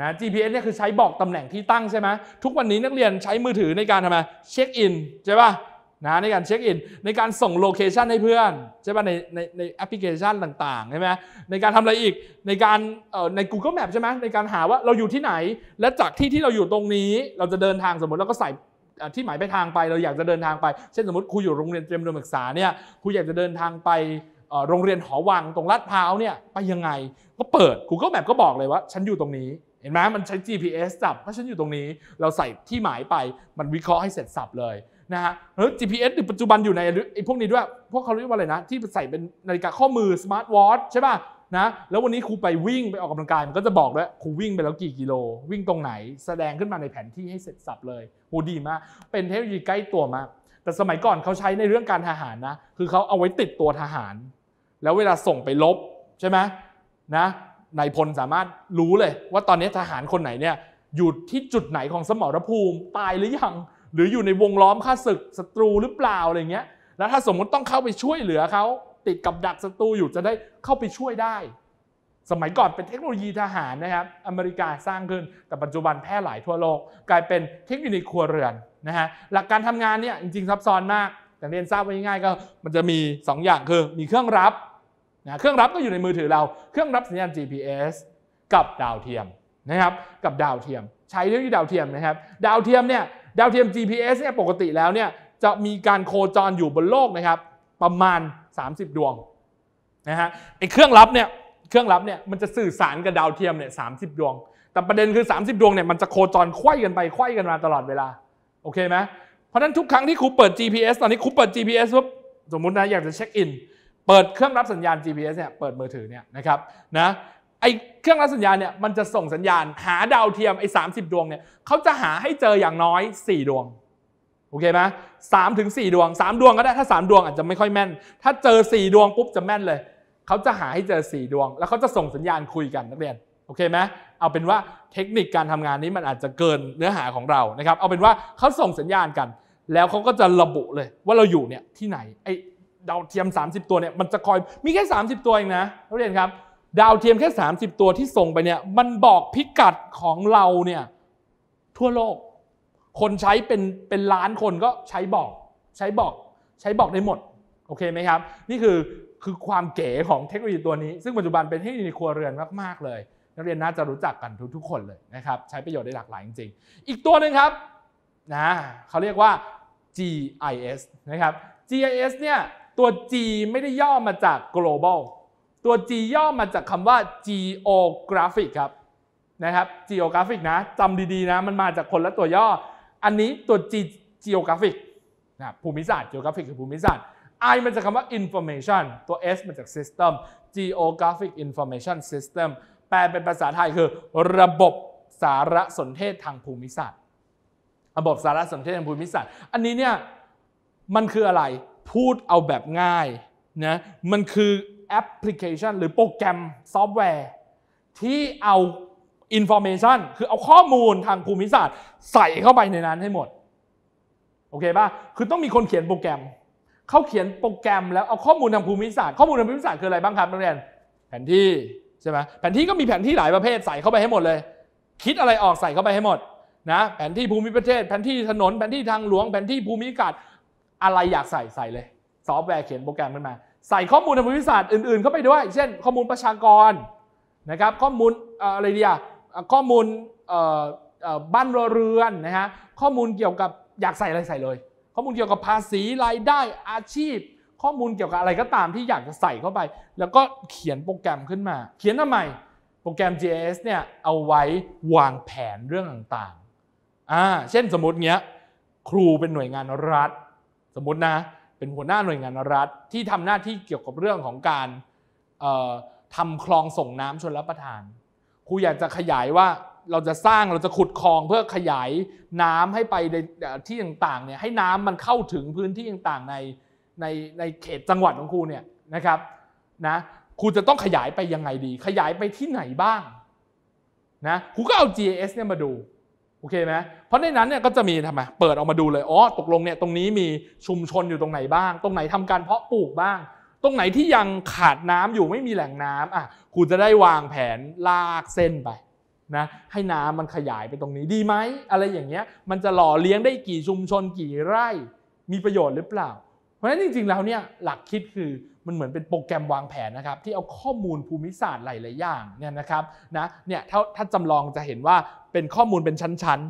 นะ GPS เนี่ยคือใช้บอกตำแหน่งที่ตั้งใช่ไหมทุกวันนี้นักเรียนใช้มือถือในการทำไมเช็คอินใช่ป่ะนะในการเช็คอินในการส่งโลเคชันให้เพื่อนใช่ป่ะในในในแอปพลิเคชันต่างๆใช่ไหมในการทำอะไรอีกในการเอ่อใน Google Map ใช่ไหมในการหาว่าเราอยู่ที่ไหนและจากที่ที่เราอยู่ตรงนี้เราจะเดินทางสมมติเราก็ใส่ที่หมายไปทางไปเราอยากจะเดินทางไปเช่นสมมติครูอยู่โรงเรียนเตรียมดุดศึกษาเนี่ยครูอยากจะเดินทางไปโรงเรียนหอวังตรงลาดพร้าวเนี่ยไปยังไงก็เปิด Google Map ก็บอกเลยว่าฉันอยู่ตรงนี้เห็นไหมมันใช้ GPS จับพราฉันอยู่ตรงนี้ เราใส่ที่หมายไปมันวิเคราะห์ให้เสร็จสับเลยนะฮะแล้ว GPS ในปัจจุบันอยู่ในไอ้พวกนี้ด้วย พวกเขาเรียกว่าอะไรนะ ที่ใส่เป็นนาฬิกาข้อมือสมาร์ทวอทใช่ป่ะนะแล้ววันนี้ครูไปวิ่งไปออกกำลังกาย มันก็จะบอกด้วยครูวิ่งไปแล้วกี่กิโล วิ่งตรงไหนแสดงขึ้นมาในแผนที่ให้เสร็จสับเลยโหดีมาก เป็นเทคโนโลยีใกล้ตัวมาก แต่สมัยก่อนเขาใช้ในเรื่องการทหารนะ คือเขาเอาไว้ติดตัวทหาร แล้วเวลาส่งไปลบใช่ไหมนะนายพลสามารถรู้เลย ว่าตอนนี้ทหารคนไหนเนี่ยอยู่ที่จุดไหนของสมรภูมิตายหรือยังหรืออยู่ในวงล้อมข้าศึก ศัตรูหรือเปล่าอะไรเงี้ย แล้วถ้าสมมติต้องเข้าไปช่วยเหลือเขา ติดกับดักศัตรูอยู่จะได้เข้าไปช่วยได้ สมัยก่อนเป็นเทคโนโลยีทหารนะครับ อเมริกาสร้างขึ้น แต่ปัจจุบันแพร่หลายทั่วโลก กลายเป็นเทคโนโลยีครัวเรือนนะฮะ หลักการทำงานเนี่ยจริงๆซับซ้อนมาก แต่เรียนทราบไว้ง่ายก็มันจะมี 2 อย่างคือมีเครื่องรับนะ เครื่องรับก็อยู่ในมือถือเรา เครื่องรับสัญญาณ GPS กับดาวเทียมนะครับ กับดาวเทียม ใช้เรื่องที่ดาวเทียมนะครับ ดาวเทียมเนี่ยดาวเทียม GPS เนี่ยปกติแล้วเนี่ยจะมีการโคจรอยู่บนโลกนะครับประมาณ 30 ดวงนะฮะไอเครื่องรับเนี่ยเครื่องรับเนี่ยมันจะสื่อสารกับดาวเทียมเนี่ยสาดวง แต่ประเด็นคือ 30 ดวงเนี่ยมันจะโคจรไขวยกันไปไขวยกันมาตลอดเวลาโอเคไหมเพราะฉะนั้นทุกครั้งที่ครูเปิด GPS ตอนนี้ครูเปิด GPS ปุ๊บสมมุตินะอยากจะเช็คอิน เปิดเครื่องรับสัญญาณ GPS เนี่ยเปิดมือถือเนี่ยนะครับนะไอเครื่องรับสัญญาณเนี่ยมันจะส่งสัญญาณหาดาวเทียมไอ้สาดวงเนี่ยเขาจะหาให้เจออย่างน้อย 4 ดวงโอเคไหมสามถึงสี่ดวงสามดวงก็ได้ถ้าสามดวงอาจจะไม่ค่อยแม่น ถ้าเจอสี่ดวงปุ๊บจะแม่นเลยเขาจะหาให้เจอสี่ดวง แล้วเขาจะส่งสัญญาณคุยกันนักเรียนโอเคไหมเอาเป็นว่าเทคนิคการทำงานนี้มันอาจจะเกินเนื้อหาของเรานะครับ เอาเป็นว่าเขาส่งสัญญาณกัน แล้วเขาก็จะระบุเลยว่าเราอยู่เนี่ยที่ไหนไอดาวเทียม 30 ตัวเนี่ยมันจะคอยมีแค่ 30 ตัวเองนะนักเรียนครับดาวเทียมแค่ 30 ตัวที่ส่งไปเนี่ยมันบอกพิกัดของเราเนี่ยทั่วโลก คนใช้เป็นเป็นล้านคนก็ใช้บอกใช้บอกใช้บอกได้หมด โอเคไหมครับ นี่คือคือความเก๋ของเทคโนโลยีตัวนี้ ซึ่งปัจจุบันเป็นเทคโนโลยีในครัวเรือนมากๆ เลย นักเรียนน่าจะรู้จักกันทุกๆ คนเลยนะครับ ใช้ประโยชน์ได้หลากหลายจริงๆ อีกตัวหนึ่งครับนะเขาเรียกว่า GIS นะครับ GIS เนี่ยตัว G ไม่ได้ย่อมาจาก global ตัว G ย่อมาจากคำว่า geographic ครับนะครับ geographic นะจำดีๆนะมันมาจากคนละตัวย่อ อันนี้ตัว G geographic นะภูมิศาสตร์ geographic คือภูมิศาสตร์ I มันจากคำว่า information ตัว S มันจาก system geographic information system แปลเป็นภาษาไทยคือระบบสารสนเทศทางภูมิศาสตร์ระบบสารสนเทศทางภูมิศาสตร์ อันนี้เนี่ยมันคืออะไรพูดเอาแบบง่ายนะมันคือแอปพลิเคชันหรือโปรแกรมซอฟต์แวร์ ที่เอาอินโฟเมชันคือเอาข้อมูลทางภูมิศาสตร์ใส่เข้าไปในนั้นให้หมด โอเคป่ะคือต้องมีคนเขียนโปรแกรมเขาเขียนโปรแกรมแล้วเอาข้อมูลทางภูมิศาสตร์ข้อมูลทางภูมิศาสตร์คืออะไรบ้างครับนักเรียน แผนที่ใช่ไหมแผนที่ก็มีแผนที่หลายประเภทใส่เข้าไปให้หมดเลย คิดอะไรออกใส่เข้าไปให้หมดนะแผนที่ภูมิประเทศแผนที่ถนนแผนที่ทางหลวงแผนที่ภูมิอากาศอะไรอยากใส่ใส่เลยซอฟต์แวร์เขียนโปรแกรมขึ้นมาใส่ข้อมูลทางวิทยาศาสตร์อื่นๆเข้าไปด้วย เช่น ข้อมูลประชากรนะครับ ข้อมูลอะไรเดียวข้อมูลบ้านเรือนนะฮะข้อมูลเกี่ยวกับอยากใส่อะไรใส่เลย ข้อมูลเกี่ยวกับภาษีรายได้อาชีพ ข้อมูลเกี่ยวกับอะไรก็ตามที่อยากจะใส่เข้าไป แล้วก็เขียนโปรแกรมขึ้นมา เขียนทำไมโปรแกรม JS เนี่ยเอาไว้วางแผนเรื่องต่างๆอ่าเช่นสมมติเงี้ยครูเป็นหน่วยงานรัฐ สมมตินะเป็นหัวหน้าหน่วยงานรัฐที่ทำหน้าที่เกี่ยวกับเรื่องของการทำคลองส่งน้ำชนรับประทาน ครูอยากจะขยายว่าเราจะสร้างเราจะขุดคลองเพื่อขยายน้ำให้ไปในที่ต่างๆเนี่ยให้น้ำมันเข้าถึงพื้นที่ต่างๆในในในเขตจังหวัดของครูเนี่ยนะครับนะครูจะต้องขยายไปยังไงดี ขยายไปที่ไหนบ้างนะครูก็เอา GIS เนี่ยมาดูโอเคไหมเพราะในนั้นเนี่ยก็จะมีทำไมเปิดออกมาดูเลยอ๋อตกลงเนี่ยตรงนี้มีชุมชนอยู่ตรงไหนบ้าง ตรงไหนทำการเพาะปลูกบ้าง ตรงไหนที่ยังขาดน้ำอยู่ไม่มีแหล่งน้ำอ่ะคุณจะได้วางแผนลากเส้นไปนะ ให้น้ำมันขยายไปตรงนี้ ดีไหม อะไรอย่างเงี้ย มันจะหล่อเลี้ยงได้กี่ชุมชนกี่ไร่ มีประโยชน์หรือเปล่าราะฉะนั้นจริงๆ แล้วเนี่ยหลักคิดคือมันเหมือนเป็นโปรแกรมวางแผนนะครับที่เอาข้อมูลภูมิศาสตร์หลายๆ อย่างเนี่ยนะครับนะเนี่ยถ้าถ้าจำลองจะเห็นว่าเป็นข้อมูลเป็นชั้น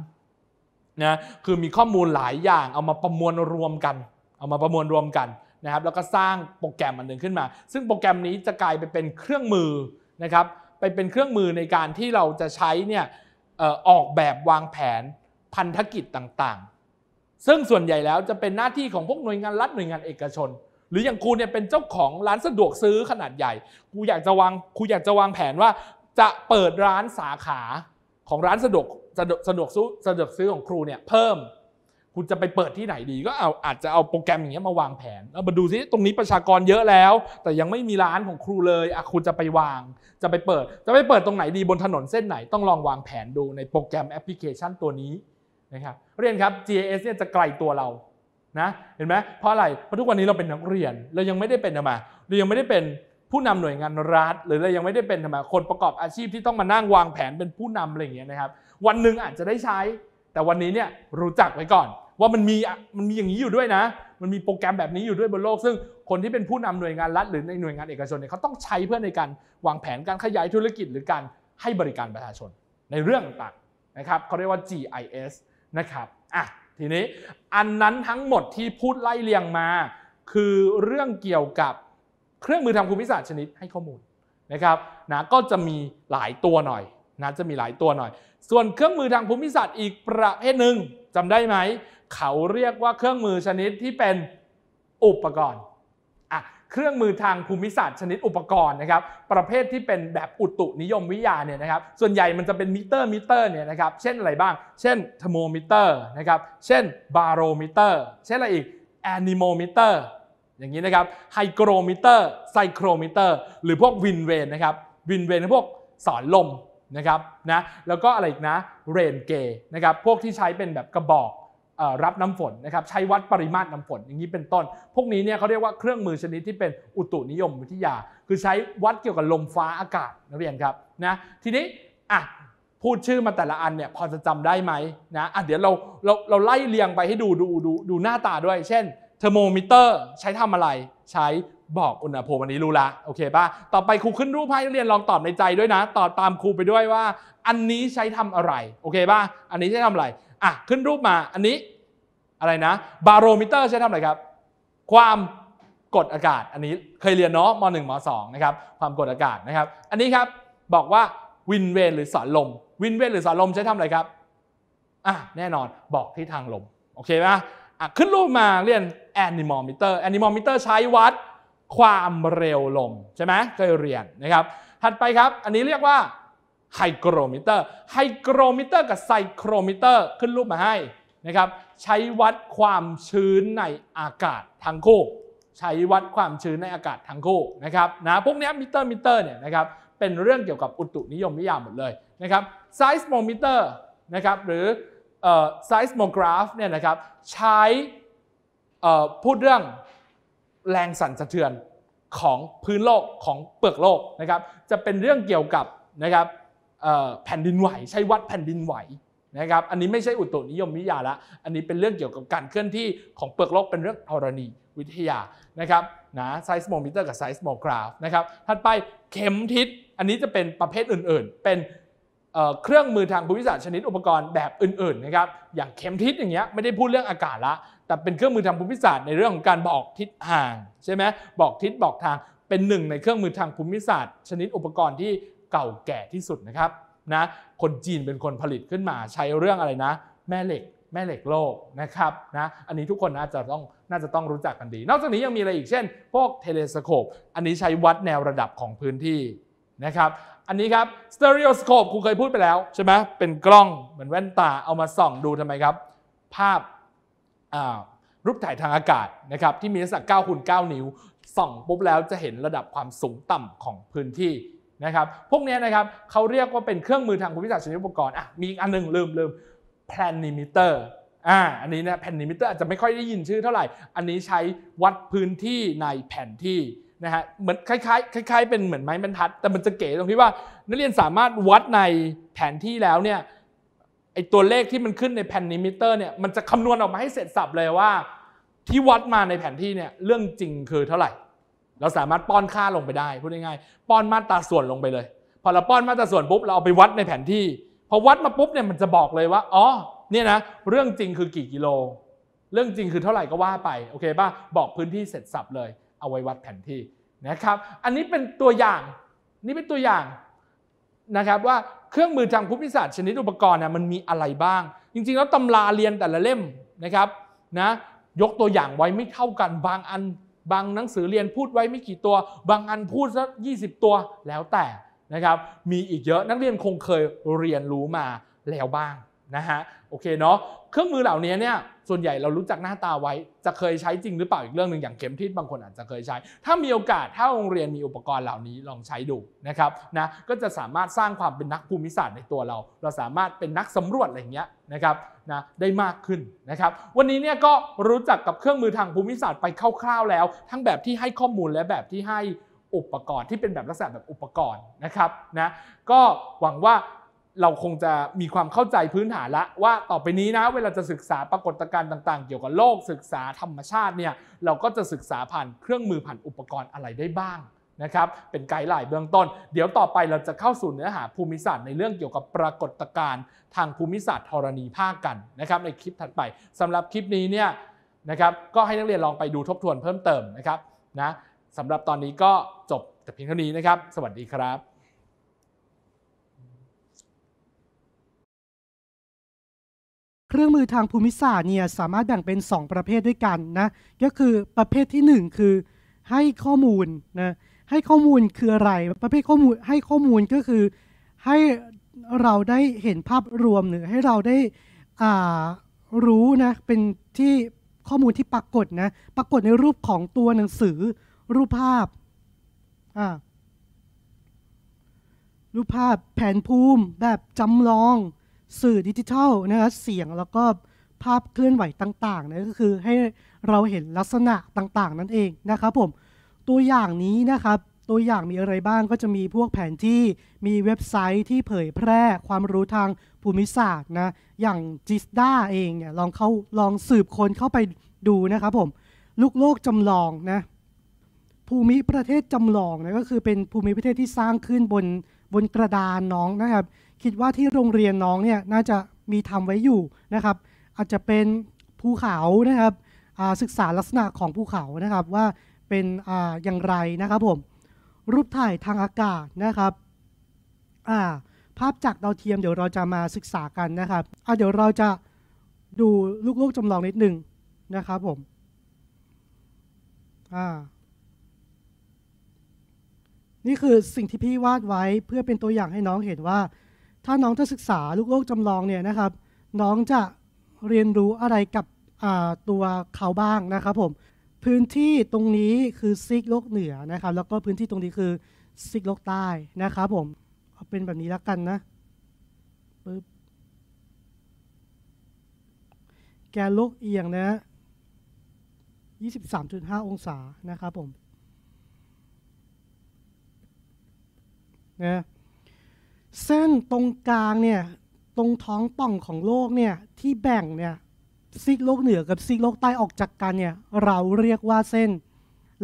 ๆนะคือมีข้อมูลหลายอย่าง เอามาประมวลรวมกัน เอามาประมวลรวมกันนะครับแล้วก็สร้างโปรแกรมอันหนึ่งขึ้นมา ซึ่งโปรแกรมนี้จะกลายไปเป็นเครื่องมือนะครับไปเป็นเครื่องมือในการที่เราจะใช้เนี่ยออกแบบวางแผนพันธกิจต่างๆซึ่งส่วนใหญ่แล้วจะเป็นหน้าที่ของพวกหน่วยงานรัฐหน่วยงานเอกชน หรืออย่างรูเนี่ยเป็นเจ้าของร้านสะดวกซื้อขนาดใหญ่รูอยากจะวางรูอยากจะวางแผนว่าจะเปิดร้านสาขาของร้านสะดวกสะดวกสะดวกซื้อสะดวกซื้อของครูเนี่ยเพิ่มคุณจะไปเปิดที่ไหนดี ก็เอาอาจจะเอาโปรแกรมอย่างเงี้ยมาวางแผนแล้วมาดูซิตรงนี้ประชากรเยอะแล้ว แต่ยังไม่มีร้านของครูเลยอ่ะคุณจะไปวาง จะไปเปิดจะไปเปิดตรงไหนดีบนถนนเส้นไหนต้องลองวางแผนดูในโปรแกรมแอปพลิเคชันตัวนี้ะครับเรียนครับ GIS เนี่ยจะไกลตัวเรา นะ เห็นไหมเพราะอะไร เพราะทุกวันนี้เราเป็นนักเรียน เรายังไม่ได้เป็นทำไมเรายังไม่ได้เป็นผู้นำหน่วยงานรัฐ หรือเรายังไม่ได้เป็นทำไมคนประกอบอาชีพที่ต้องมานั่งวางแผนเป็นผู้นำอะไรอย่างเงี้ยนะครับ วันหนึ่งอาจจะได้ใช้ แต่วันนี้เนี่ยรู้จักไว้ก่อน ว่ามันมีมันมีอย่างนี้อยู่ด้วยนะ มันมีโปรแกรมแบบนี้อยู่ด้วยบนโลก ซึ่งคนที่เป็นผู้นำหน่วยงานรัฐหรือในหน่วยงานเอกชนเนี่ยเขาต้องใช้เพื่อในการวางแผนการขยายธุรกิจ หรือการให้บริการประชาชนในเรื่องต่างๆ นะครับ เขาเรียกว่า GIS นะครับ อ่ะ ทีนี้ อันนั้นทั้งหมดที่พูดไล่เรียงมา คือเรื่องเกี่ยวกับเครื่องมือทางภูมิศาสตร์ชนิดให้ข้อมูลนะครับ นะ ก็จะมีหลายตัวหน่อย นะ จะมีหลายตัวหน่อย ส่วนเครื่องมือทางภูมิศาสตร์อีกประเภทหนึ่งจำได้ไหม เขาเรียกว่าเครื่องมือชนิดที่เป็นอุปกรณ์เครื่องมือทางภูมิศาสตร์ชนิดอุปกรณ์นะครับประเภทที่เป็นแบบอุตุนิยมวิทยาเนี่ยนะครับส่วนใหญ่มันจะเป็นมิเตอร์มิเตอร์เนี่ยนะครับเช่นอะไรบ้าง เช่นเทอร์โมมิเตอร์นะครับเช่นบารโรมิเตอร์ เช่นอะไรอีกแอนิโมมิเตอร์อย่างนี้นะครับไฮโกรมิเตอร์ไซโครมิเตอร์ หรือพวกวินเวนนะครับวินเวนพวกสอนลมนะครับนะแล้วก็อะไรอีกนะเรนเกนะครับพวกที่ใช้เป็นแบบกระบอกรับน้ำฝนนะครับใช้วัดปริมาตรน้ำฝน อย่างนี้เป็นต้น พวกนี้เนี่ยเขาเรียกว่าเครื่องมือชนิดที่เป็นอุตุนิยมวิทยา คือใช้วัดเกี่ยวกับลมฟ้าอากาศนักเรียนครับนะทีนี้อ่ะพูดชื่อมาแต่ละอันเนี่ยพอจะจำได้ไหมนะอ่ะเดี๋ยวเราเราเราไล่เรียงไปให้ดูดูดูดูหน้าตาด้วย เช่นเทอร์โมมิเตอร์ใช้ทำอะไร ใช้บอกอุณหภูมิวันนี้รู้ละโอเคป่ะต่อไปครูขึ้นรูปให้นักเรียนลองตอบในใจด้วยนะตอบตามครูไปด้วยว่า อันนี้ใช้ทำอะไรโอเคป่ะอันนี้ใช้ทำอะไรอ่ะขึ้นรูปมาอันนี้อะไรนะ บารโมิเตอร์ใช้ทำอะไรครับ ความกดอากาศ อันนี้เคยเรียนเนาะมหนึ่งมสองนะครับความกดอากาศนะครับ อันนี้ครับบอกว่าวินเวนหรือสอนลมวินเวนหรือสอนลมใช้ทำอะไรครับอ่ะแน่นอนบอกที่ทางลม โอเคไหมอ่ะขึ้นรูปมาเรียนแอนิมอมิเตอร์แอนิมอมิเตอร์ใช้วัดความเร็วลมใช่ไหมเคยเรียนนะครับถัดไปครับอันนี้เรียกว่าไฮโกรมิเตอร์ ไฮโกรมิเตอร์ กับไซโครมิเตอร์ขึ้นรูปมาให้นะครับ ใช้วัดความชื้นในอากาศทั้งคู่ ใช้วัดความชื้นในอากาศทั้งคู่นะครับนะพวกนี้มิเตอร์มิเตอร์เนี่ยนะครับเป็นเรื่องเกี่ยวกับอุตุนิยมวิทยาหมดเลยนะครับไซส์โมมิเตอร์นะครับหรือไซส์โมกราฟเนี่ยนะครับ ใช้พูดเรื่องแรงสั่นสะเทือนของพื้นโลกของเปลือกโลกนะครับจะเป็นเรื่องเกี่ยวกับนะครับแผ่นดินไหว ใช้วัดแผ่นดินไหวนะครับอันนี้ไม่ใช่อุตุนิยมวิทยาละ อันนี้เป็นเรื่องเกี่ยวกับการเคลื่อนที่ของเปลือกโลกเป็นเรื่องธรณีวิทยานะครับนะไซส์โมมิเตอร์กับไซส์โมกราฟนะครับถัดไปเข็มทิศอันนี้จะเป็นประเภทอื่นๆ เป็นเครื่องมือทางภูมิศาสตร์ชนิดอุปกรณ์แบบอื่นๆนะครับอย่างเข็มทิศอย่างเงี้ยไม่ได้พูดเรื่องอากาศละแต่เป็นเครื่องมือทางภูมิศาสตร์ในเรื่องของการบอกทิศทางใช่ไหมบอกทิศบอกทางเป็นหนึ่งในเครื่องมือทางภูมิศาสตร์ ชนิดอุปกรณ์ที่เก่าแก่ที่สุดนะครับนะคนจีนเป็นคนผลิตขึ้นมาใช้เรื่องอะไรนะ แม่เหล็ก แม่เหล็กโลกนะครับนะอันนี้ทุกคนน่าจะต้องน่าจะต้องรู้จักกันดี นอกจากนี้ยังมีอะไรอีกเช่นพวกเทเลสโคปอันนี้ใช้วัดแนวระดับของพื้นที่นะครับอันนี้ครับสเตอริโอสโคปครูเคยพูดไปแล้วใช่ไหมเป็นกล้องเหมือนแว่นตาเอามาส่องดูทำไมครับ ภาพรูปถ่ายทางอากาศนะครับที่มีลักษณะ9คูณ9นิ้วส่องปุ๊บแล้วจะเห็นระดับความสูงต่ำของพื้นที่นะครับพวกนี้นะครับเขาเรียกว่าเป็นเครื่องมือทางภูมิศาสตร์ชนิดอุปกรณ์อ่ะมีอันนึงลืมลืม planimeter อ่าอันนี้นะแพ่นิมิเตอร์อาจจะไม่ค่อยได้ยินชื่อเท่าไหร่ อันนี้ใช้วัดพื้นที่ในแผนที่นะฮะเหมือนคล้ายๆคล้ายๆเป็นเหมือนไม้บรรทัด แต่มันจะเก๋ตรงที่ว่า นักเรียนสามารถวัดในแผนที่แล้วเนี่ยไอตัวเลขที่มันขึ้นในแผ่นนิมิเตอร์เนี่ยมันจะคำนวณออกมาให้เสร็จสับเลยว่า ที่วัดมาในแผนที่เนี่ยเรื่องจริงคือเท่าไหร่เราสามารถป้อนค่าลงไปได้พูดง่ายๆป้อนมาตราส่วนลงไปเลย พอเราป้อนมาตราส่วนปุ๊บเราเอาไปวัดในแผนที่พอวัดมาปุ๊บเนี่ยมันจะบอกเลยว่า อ๋อเนี่ยนะเรื่องจริงคือกี่กิโล เรื่องจริงคือเท่าไหร่ก็ว่าไปโอเคป่ะบอกพื้นที่เสร็จสับเลย เอาไว้วัดแผนที่นะครับ อันนี้เป็นตัวอย่าง นี่เป็นตัวอย่างนะครับ ว่าเครื่องมือทางภูมิศาสตร์ ชนิดอุปกรณ์เนี่ยมันมีอะไรบ้าง จริง ๆ แล้วตำราเรียนแต่ละเล่มนะครับนะยกตัวอย่างไว้ไม่เท่ากันบางอันบางหนังสือเรียนพูดไว้ไม่กี่ตัว บางอันพูดสักยีตัวแล้วแต่นะครับ มีอีกเยอะ นักเรียนคงเคยเรียนรู้มาแล้วบ้างนะฮะโอเคเนาะเครื่องมือเหล่านี้เนี่ย ส่วนใหญ่เรารู้จักหน้าตาไว้ จะเคยใช้จริงหรือเปล่าอีกเรื่องหนึ่งอย่างเข็มทิศบางคนอาจจะเคยใช้ ถ้ามีโอกาสถ้าโรงเรียนมีอุปกรณ์เหล่านี้ลองใช้ดูนะครับนะก็จะสามารถสร้างความเป็นนักภูมิศาสตร์ในตัวเรา เราสามารถเป็นนักสำรวจอะไรเงี้ยนะครับนะได้มากขึ้นนะครับวันนี้เนี่ยก็รู้จักกับเครื่องมือทางภูมิศาสตร์ไปคร่าว ๆแล้ว ทั้งแบบที่ให้ข้อมูลและแบบที่ให้อุปกรณ์ที่เป็นแบบลักษณะแบบอุปกรณ์นะครับนะก็หวังว่าเราคงจะมีความเข้าใจพื้นฐานละว่าต่อไปนี้นะ เวลาจะศึกษาปรากฏการณ์ต่าง ๆ เกี่ยวกับโลกศึกษาธรรมชาติเนี่ยเราก็จะศึกษาผ่านเครื่องมือผ่านอุปกรณ์อะไรได้บ้างนะครับเป็นไกด์ไลน์เบื้องต้น เดี๋ยวต่อไปเราจะเข้าสู่เนื้อหาภูมิศาสตร์ในเรื่องเกี่ยวกับปรากฏการณ์ทางภูมิศาสตร์ธรณีภาคกันนะครับ ในคลิปถัดไป สำหรับคลิปนี้เนี่ยนะครับก็ให้นักเรียนลองไปดูทบทวนเพิ่มเติมนะครับนะสำหรับตอนนี้ก็จบแต่เพียงเท่านี้นะครับ สวัสดีครับเครื่องมือทางภูมิศาสตร์เนี่ยสามารถแบ่งเป็น 2 ประเภทด้วยกันนะก็คือประเภทที่ 1 คือให้ข้อมูลนะให้ข้อมูลคืออะไรประเภทข้อมูลให้ข้อมูลก็คือให้เราได้เห็นภาพรวมหรือให้เราได้รู้นะเป็นที่ข้อมูลที่ปรากฏนะปรากฏในรูปของตัวหนังสือรูปภาพรูปภาพแผนภูมิแบบจำลองสื่อดิจิทัลนะคะเสียงแล้วก็ภาพเคลื่อนไหวต่างๆนะก็คือให้เราเห็นลักษณะต่าง ๆ นั่นเองนะครับผมตัวอย่างนี้นะครับ ตัวอย่างมีอะไรบ้างก็จะมีพวกแผนที่มีเว็บไซต์ที่เผยแพร่ความรู้ทางภูมิศาสตร์นะอย่างจิสดาเองเนี่ยลองเข้าลองสืบคนเข้าไปดูนะครับ ผมลูกโลกจำลองนะภูมิประเทศจำลองนะก็คือเป็นภูมิประเทศที่สร้างขึ้นบนบนกระดานน้องนะครับคิดว่าที่โรงเรียนน้องเนี่ยน่าจะมีทำไว้อยู่นะครับ อาจจะเป็นภูเขานะครับศึกษาลักษณะของภูเขานะครับว่าเป็นออย่างไรนะครับผมรูปถ่ายทางอากาศนะครับาภาพจากดาวเทียมเดี๋ยวเราจะมาศึกษากันนะครับเดี๋ยวเราจะดูลูกๆจำลองนิดหนึ่งนะครับผมนี่คือสิ่งที่พี่วาดไว้เพื่อเป็นตัวอย่างให้น้องเห็นว่าถ้าน้องจะศึกษาลูกโลกจำลองเนี่ยนะครับน้องจะเรียนรู้อะไรกับตัวเขาบ้างนะครับผมพื้นที่ตรงนี้คือซิกโลกเหนือนะครับ แล้วก็พื้นที่ตรงนี้คือซิกโลกใต้นะครับ ผมเอาเป็นแบบนี้แล้วกันนะปึ๊บแกนโลกเอียงนะ23.5องศานะครับ ผมนะเส้นตรงกลางเนี่ยตรงท้องป่องของโลกเนี่ยที่แบ่งเนี่ยซีกโลกเหนือกับซีกโลกใต้ออกจากกันเนี่ยเราเรียกว่าเส้น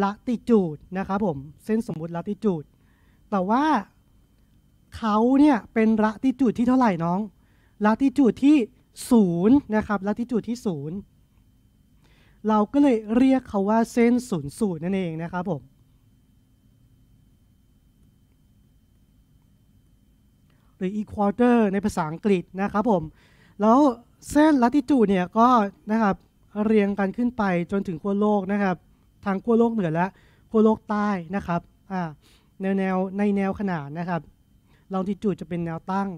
ละติจูดนะครับผมเส้นสมมุติละติจูดแต่ว่าเขาเนี่ยเป็นละติจูดที่เท่าไหร่น้องละติจูดที่ศูนย์นะครับละติจูดที่ศูนย์เราก็เลยเรียกเขาว่าเส้นศูนย์สูตรนั่นเองนะครับผมหรืออีควอเตอร์ในภาษาอังกฤษนะครับผมแล้วเส้นลัติจูดเนี่ยก็นะครับเรียงกันขึ้นไปจนถึงขั้วโลกนะครับทางขั้วโลกเหนือและขั้วโลกใต้นะครับอ่าแนวแนวในแนวขนาดนะครับลองติจูดจะเป็นแนวตั้ง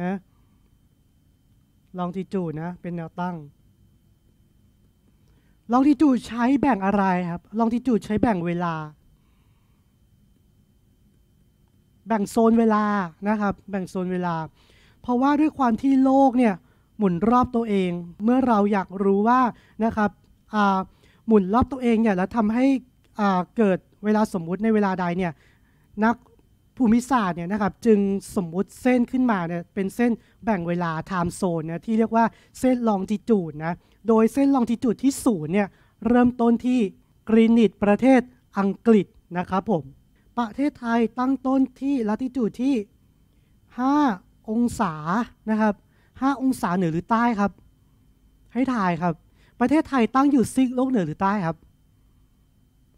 นะลองติจูดนะเป็นแนวตั้ง ลองติจูดใช้แบ่งอะไรครับลองติจูดใช้แบ่งเวลาแบ่งโซนเวลานะครับแบ่งโซนเวลา เพราะว่าด้วยความที่โลกเนี่ยหมุนรอบตัวเองเมื่อเราอยากรู้ว่านะครับหมุนรอบตัวเองเนี่ยแล้วทำให้เกิดเวลาสมมุติในเวลาใดเนี่ยนักภูมิศาสตร์เนี่ยนะครับจึงสมมุติเส้นขึ้นมาเนี่ยเป็นเส้นแบ่งเวลาไทม์โซนนะที่เรียกว่าเส้นลองจิจูดนะโดยเส้นลองจิจูดที่ศูนย์เนี่ยเริ่มต้นที่กรีนิดประเทศอังกฤษนะครับผมประเทศไทยตั้งต้นที่ลัติจูดที่ 5 องศานะครับ 5 องศาเหนือหรือใต้ครับ ให้ถ่ายครับ ประเทศไทยตั้งอยู่ซิกโลกเหนือหรือใต้ครับ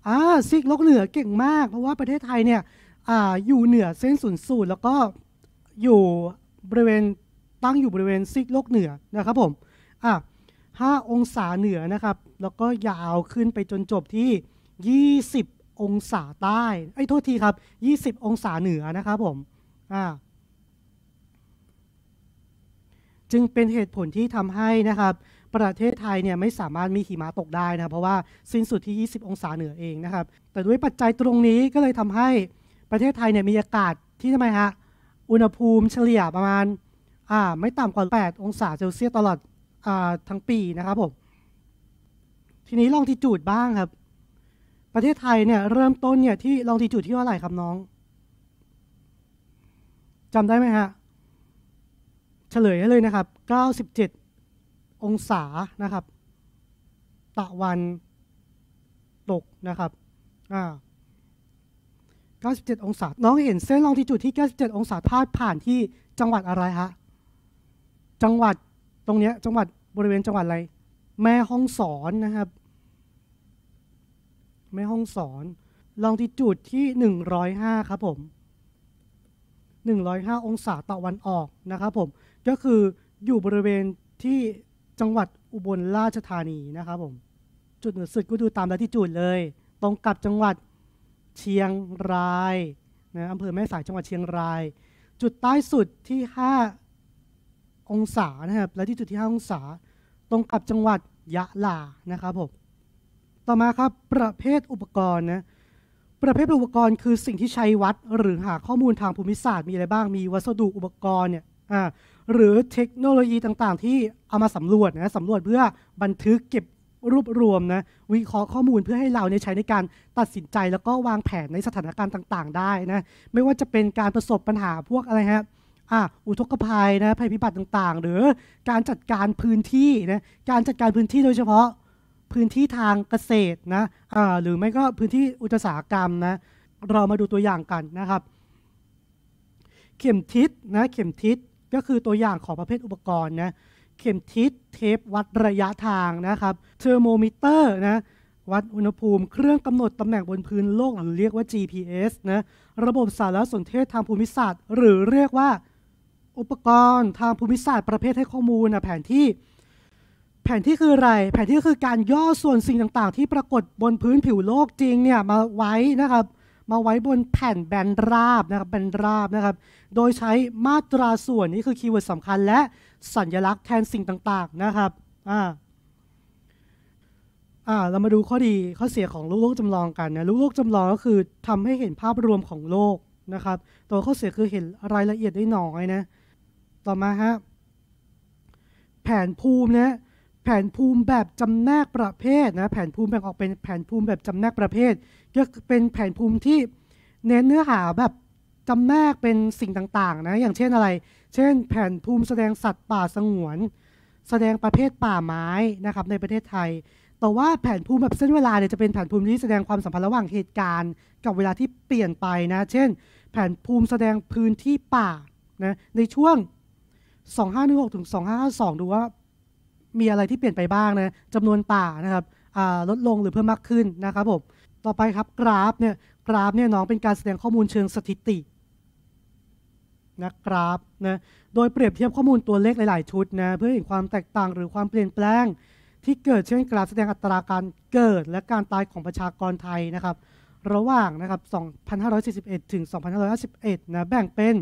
อ่าซิกโลกเหนือเก่งมาก เพราะว่าประเทศไทยเนี่ยอ่าอยู่เหนือเส้นศูนย์สูตรแล้วก็อยู่บริเวณตั้งอยู่บริเวณซิกโลกเหนือนะครับผมอ่ะ5องศาเหนือนะครับแล้วก็ยาวขึ้นไปจนจบที่ 20องศาใต้ไอ้โทษทีครับ 20 องศาเหนือนะครับผมอ่าจึงเป็นเหตุผลที่ทำให้นะครับ ประเทศไทยเนี่ยไม่สามารถมีหิมะตกได้นะเพราะว่าสิ้นสุดที่ 20 องศาเหนือเองนะครับ แต่ด้วยปัจจัยตรงนี้ก็เลยทำให้ประเทศไทยเนี่ยมีอากาศที่ทำไมฮะ อุณหภูมิเฉลี่ยประมาณอ่าไม่ต่ำกว่า 8 องศาเซลเซียสตลอดอ่าทั้งปีนะครับผม ทีนี้ลองที่จูดบ้างครับประเทศไทยเนี่ยเริ่มต้นเนี่ยที่ลองดีจุดที่เท่าไหร่ครับน้องจำได้ไหมฮะเฉลยให้เลยนะครับ 97 องศานะครับตะวัน ตกนะครับอ่า97 องศา น้องเห็นเส้นลองท่จุดที่ 97 องศาพาดผ่านที่จังหวัดอะไรฮะจังหวัดตรงเนี้ยจังหวัดบริเวณจังหวัดอะไร แม่ห้องสอนนะครับแม่ห้องสอนลองที่จุดที่ 105 ครับผม 105 องศาตะวันออกนะครับผมก็คืออยู่บริเวณที่จังหวัดอุบลราชธานีนะครับผมจุดเหนือสุดก็ดูตามลาที่จุดเลยตรงกับจังหวัดเชียงรายนะอำเภอแม่สายจังหวัดเชียงราย จุดใต้สุดที่5องศานะครับและที่จุดที่ 5 องศา ตรงกับจังหวัดยะลานะครับผมต่อมาครับ ประเภทอุปกรณ์นะประเภทอุปกรณ์คือสิ่งที่ใช้วัดหรือหาข้อมูลทางภูมิศาสตร์มีอะไรบ้างมีวัสดุอุปกรณ์เนี่ยอ่าหรือเทคโนโลยีต่างๆ ที่เอามาสำรวจนะสำรวจเพื่อบันทึกเก็บรวบรวมนะวิเคราะห์ข้อมูลเพื่อให้เราใช้ในการตัดสินใจ แล้วก็วางแผนในสถานการณ์ต่าง ๆ ได้นะไม่ว่าจะเป็นการประสบปัญหาพวกอะไรฮะอุทกภัยนะภัยพิบัติต่างๆหรือการจัดการพื้นที่นะการจัดการพื้นที่โดยเฉพาะพื้นที่ทางเกษตรนะหรือไม่ก็พื้นที่อุตสาหกรรมนะ เรามาดูตัวอย่างกันนะครับ เข็มทิศนะ เข็มทิศก็คือตัวอย่างของประเภทอุปกรณ์นะ เข็มทิศเทป วัดระยะทางนะครับ เทอร์โมมิเตอร์นะ วัดอุณหภูมิ เครื่องกำหนดตำแหน่งบนพื้นโลกหรือเรียกว่า GPS นะ ระบบสารสนเทศทางภูมิศาสตร์ หรือเรียกว่าอุปกรณ์ทางภูมิศาสตร์ประเภทให้ข้อมูลนะแผนที่แผนที่คืออะไรแผนที่คือการย่อส่วนสิ่งต่างๆที่ปรากฏบนพื้นผิวโลกจริงเนี่ยมาไว้นะครับ มาไว้บนแผ่นแบนราบนะครับแบนราบนะครับ โดยใช้มาตราส่วนนี่คือคีย์เวิร์ดสำคัญ และสัญลักษณ์แทนสิ่งต่างๆนะครับอ่าอ่าเรามาดูข้อดีข้อเสียของลูกโลกจำลองกันนะลูกโลกจำลองก็คือทำให้เห็นภาพรวมของโลกนะครับตัวข้อเสียคือเห็นรายละเอียดได้น้อยนะต่อมาฮะแผนภูมินะแผนภูมิแบบจำแนกประเภทนะแผนภูมิแบ่งออกเป็นแผนภูมิแบบจำแนกประเภท ก็เป็นแผนภูมิที่เน้นเนื้อหาแบบ จำแนกเป็นสิ่งต่างๆนะอย่างเช่นอะไร เช่นแผนภูมิแสดงสัตว์ป่าสงวนแสดงประเภทป่าไม้นะครับในประเทศไทย แต่ว่าแผนภูมิแบบเส้นเวลาเนี่ยจะเป็นแผนภูมิที่แสดงความสัมพันธ์ระหว่างเหตุการณ์กับเวลาที่เปลี่ยนไปนะเช่น แผนภูมิแสดงพื้นที่ป่านะในช่วง2516ถึง2552ดูว่ามีอะไรที่เปลี่ยนไปบ้างนะจำนวนป่านะครับลดลงหรือเพิ่มมากขึ้นนะครับผมต่อไปครับกราฟเนี่ยกราฟเนี่ยน้องเป็นการแสดงข้อมูลเชิงสถิตินะกราฟนะโดยเปรียบเทียบข้อมูลตัวเลขหลายๆ ชุดนะเพื่อเห็นความแตกต่างหรือความเปลี่ยนแปลง ที่เกิดเช่นกราฟแสดงอัตราการเกิดและการตายของประชากรไทยนะครับระหว่างนะครับ2541 ถึง 2551นะแบ่งเป็น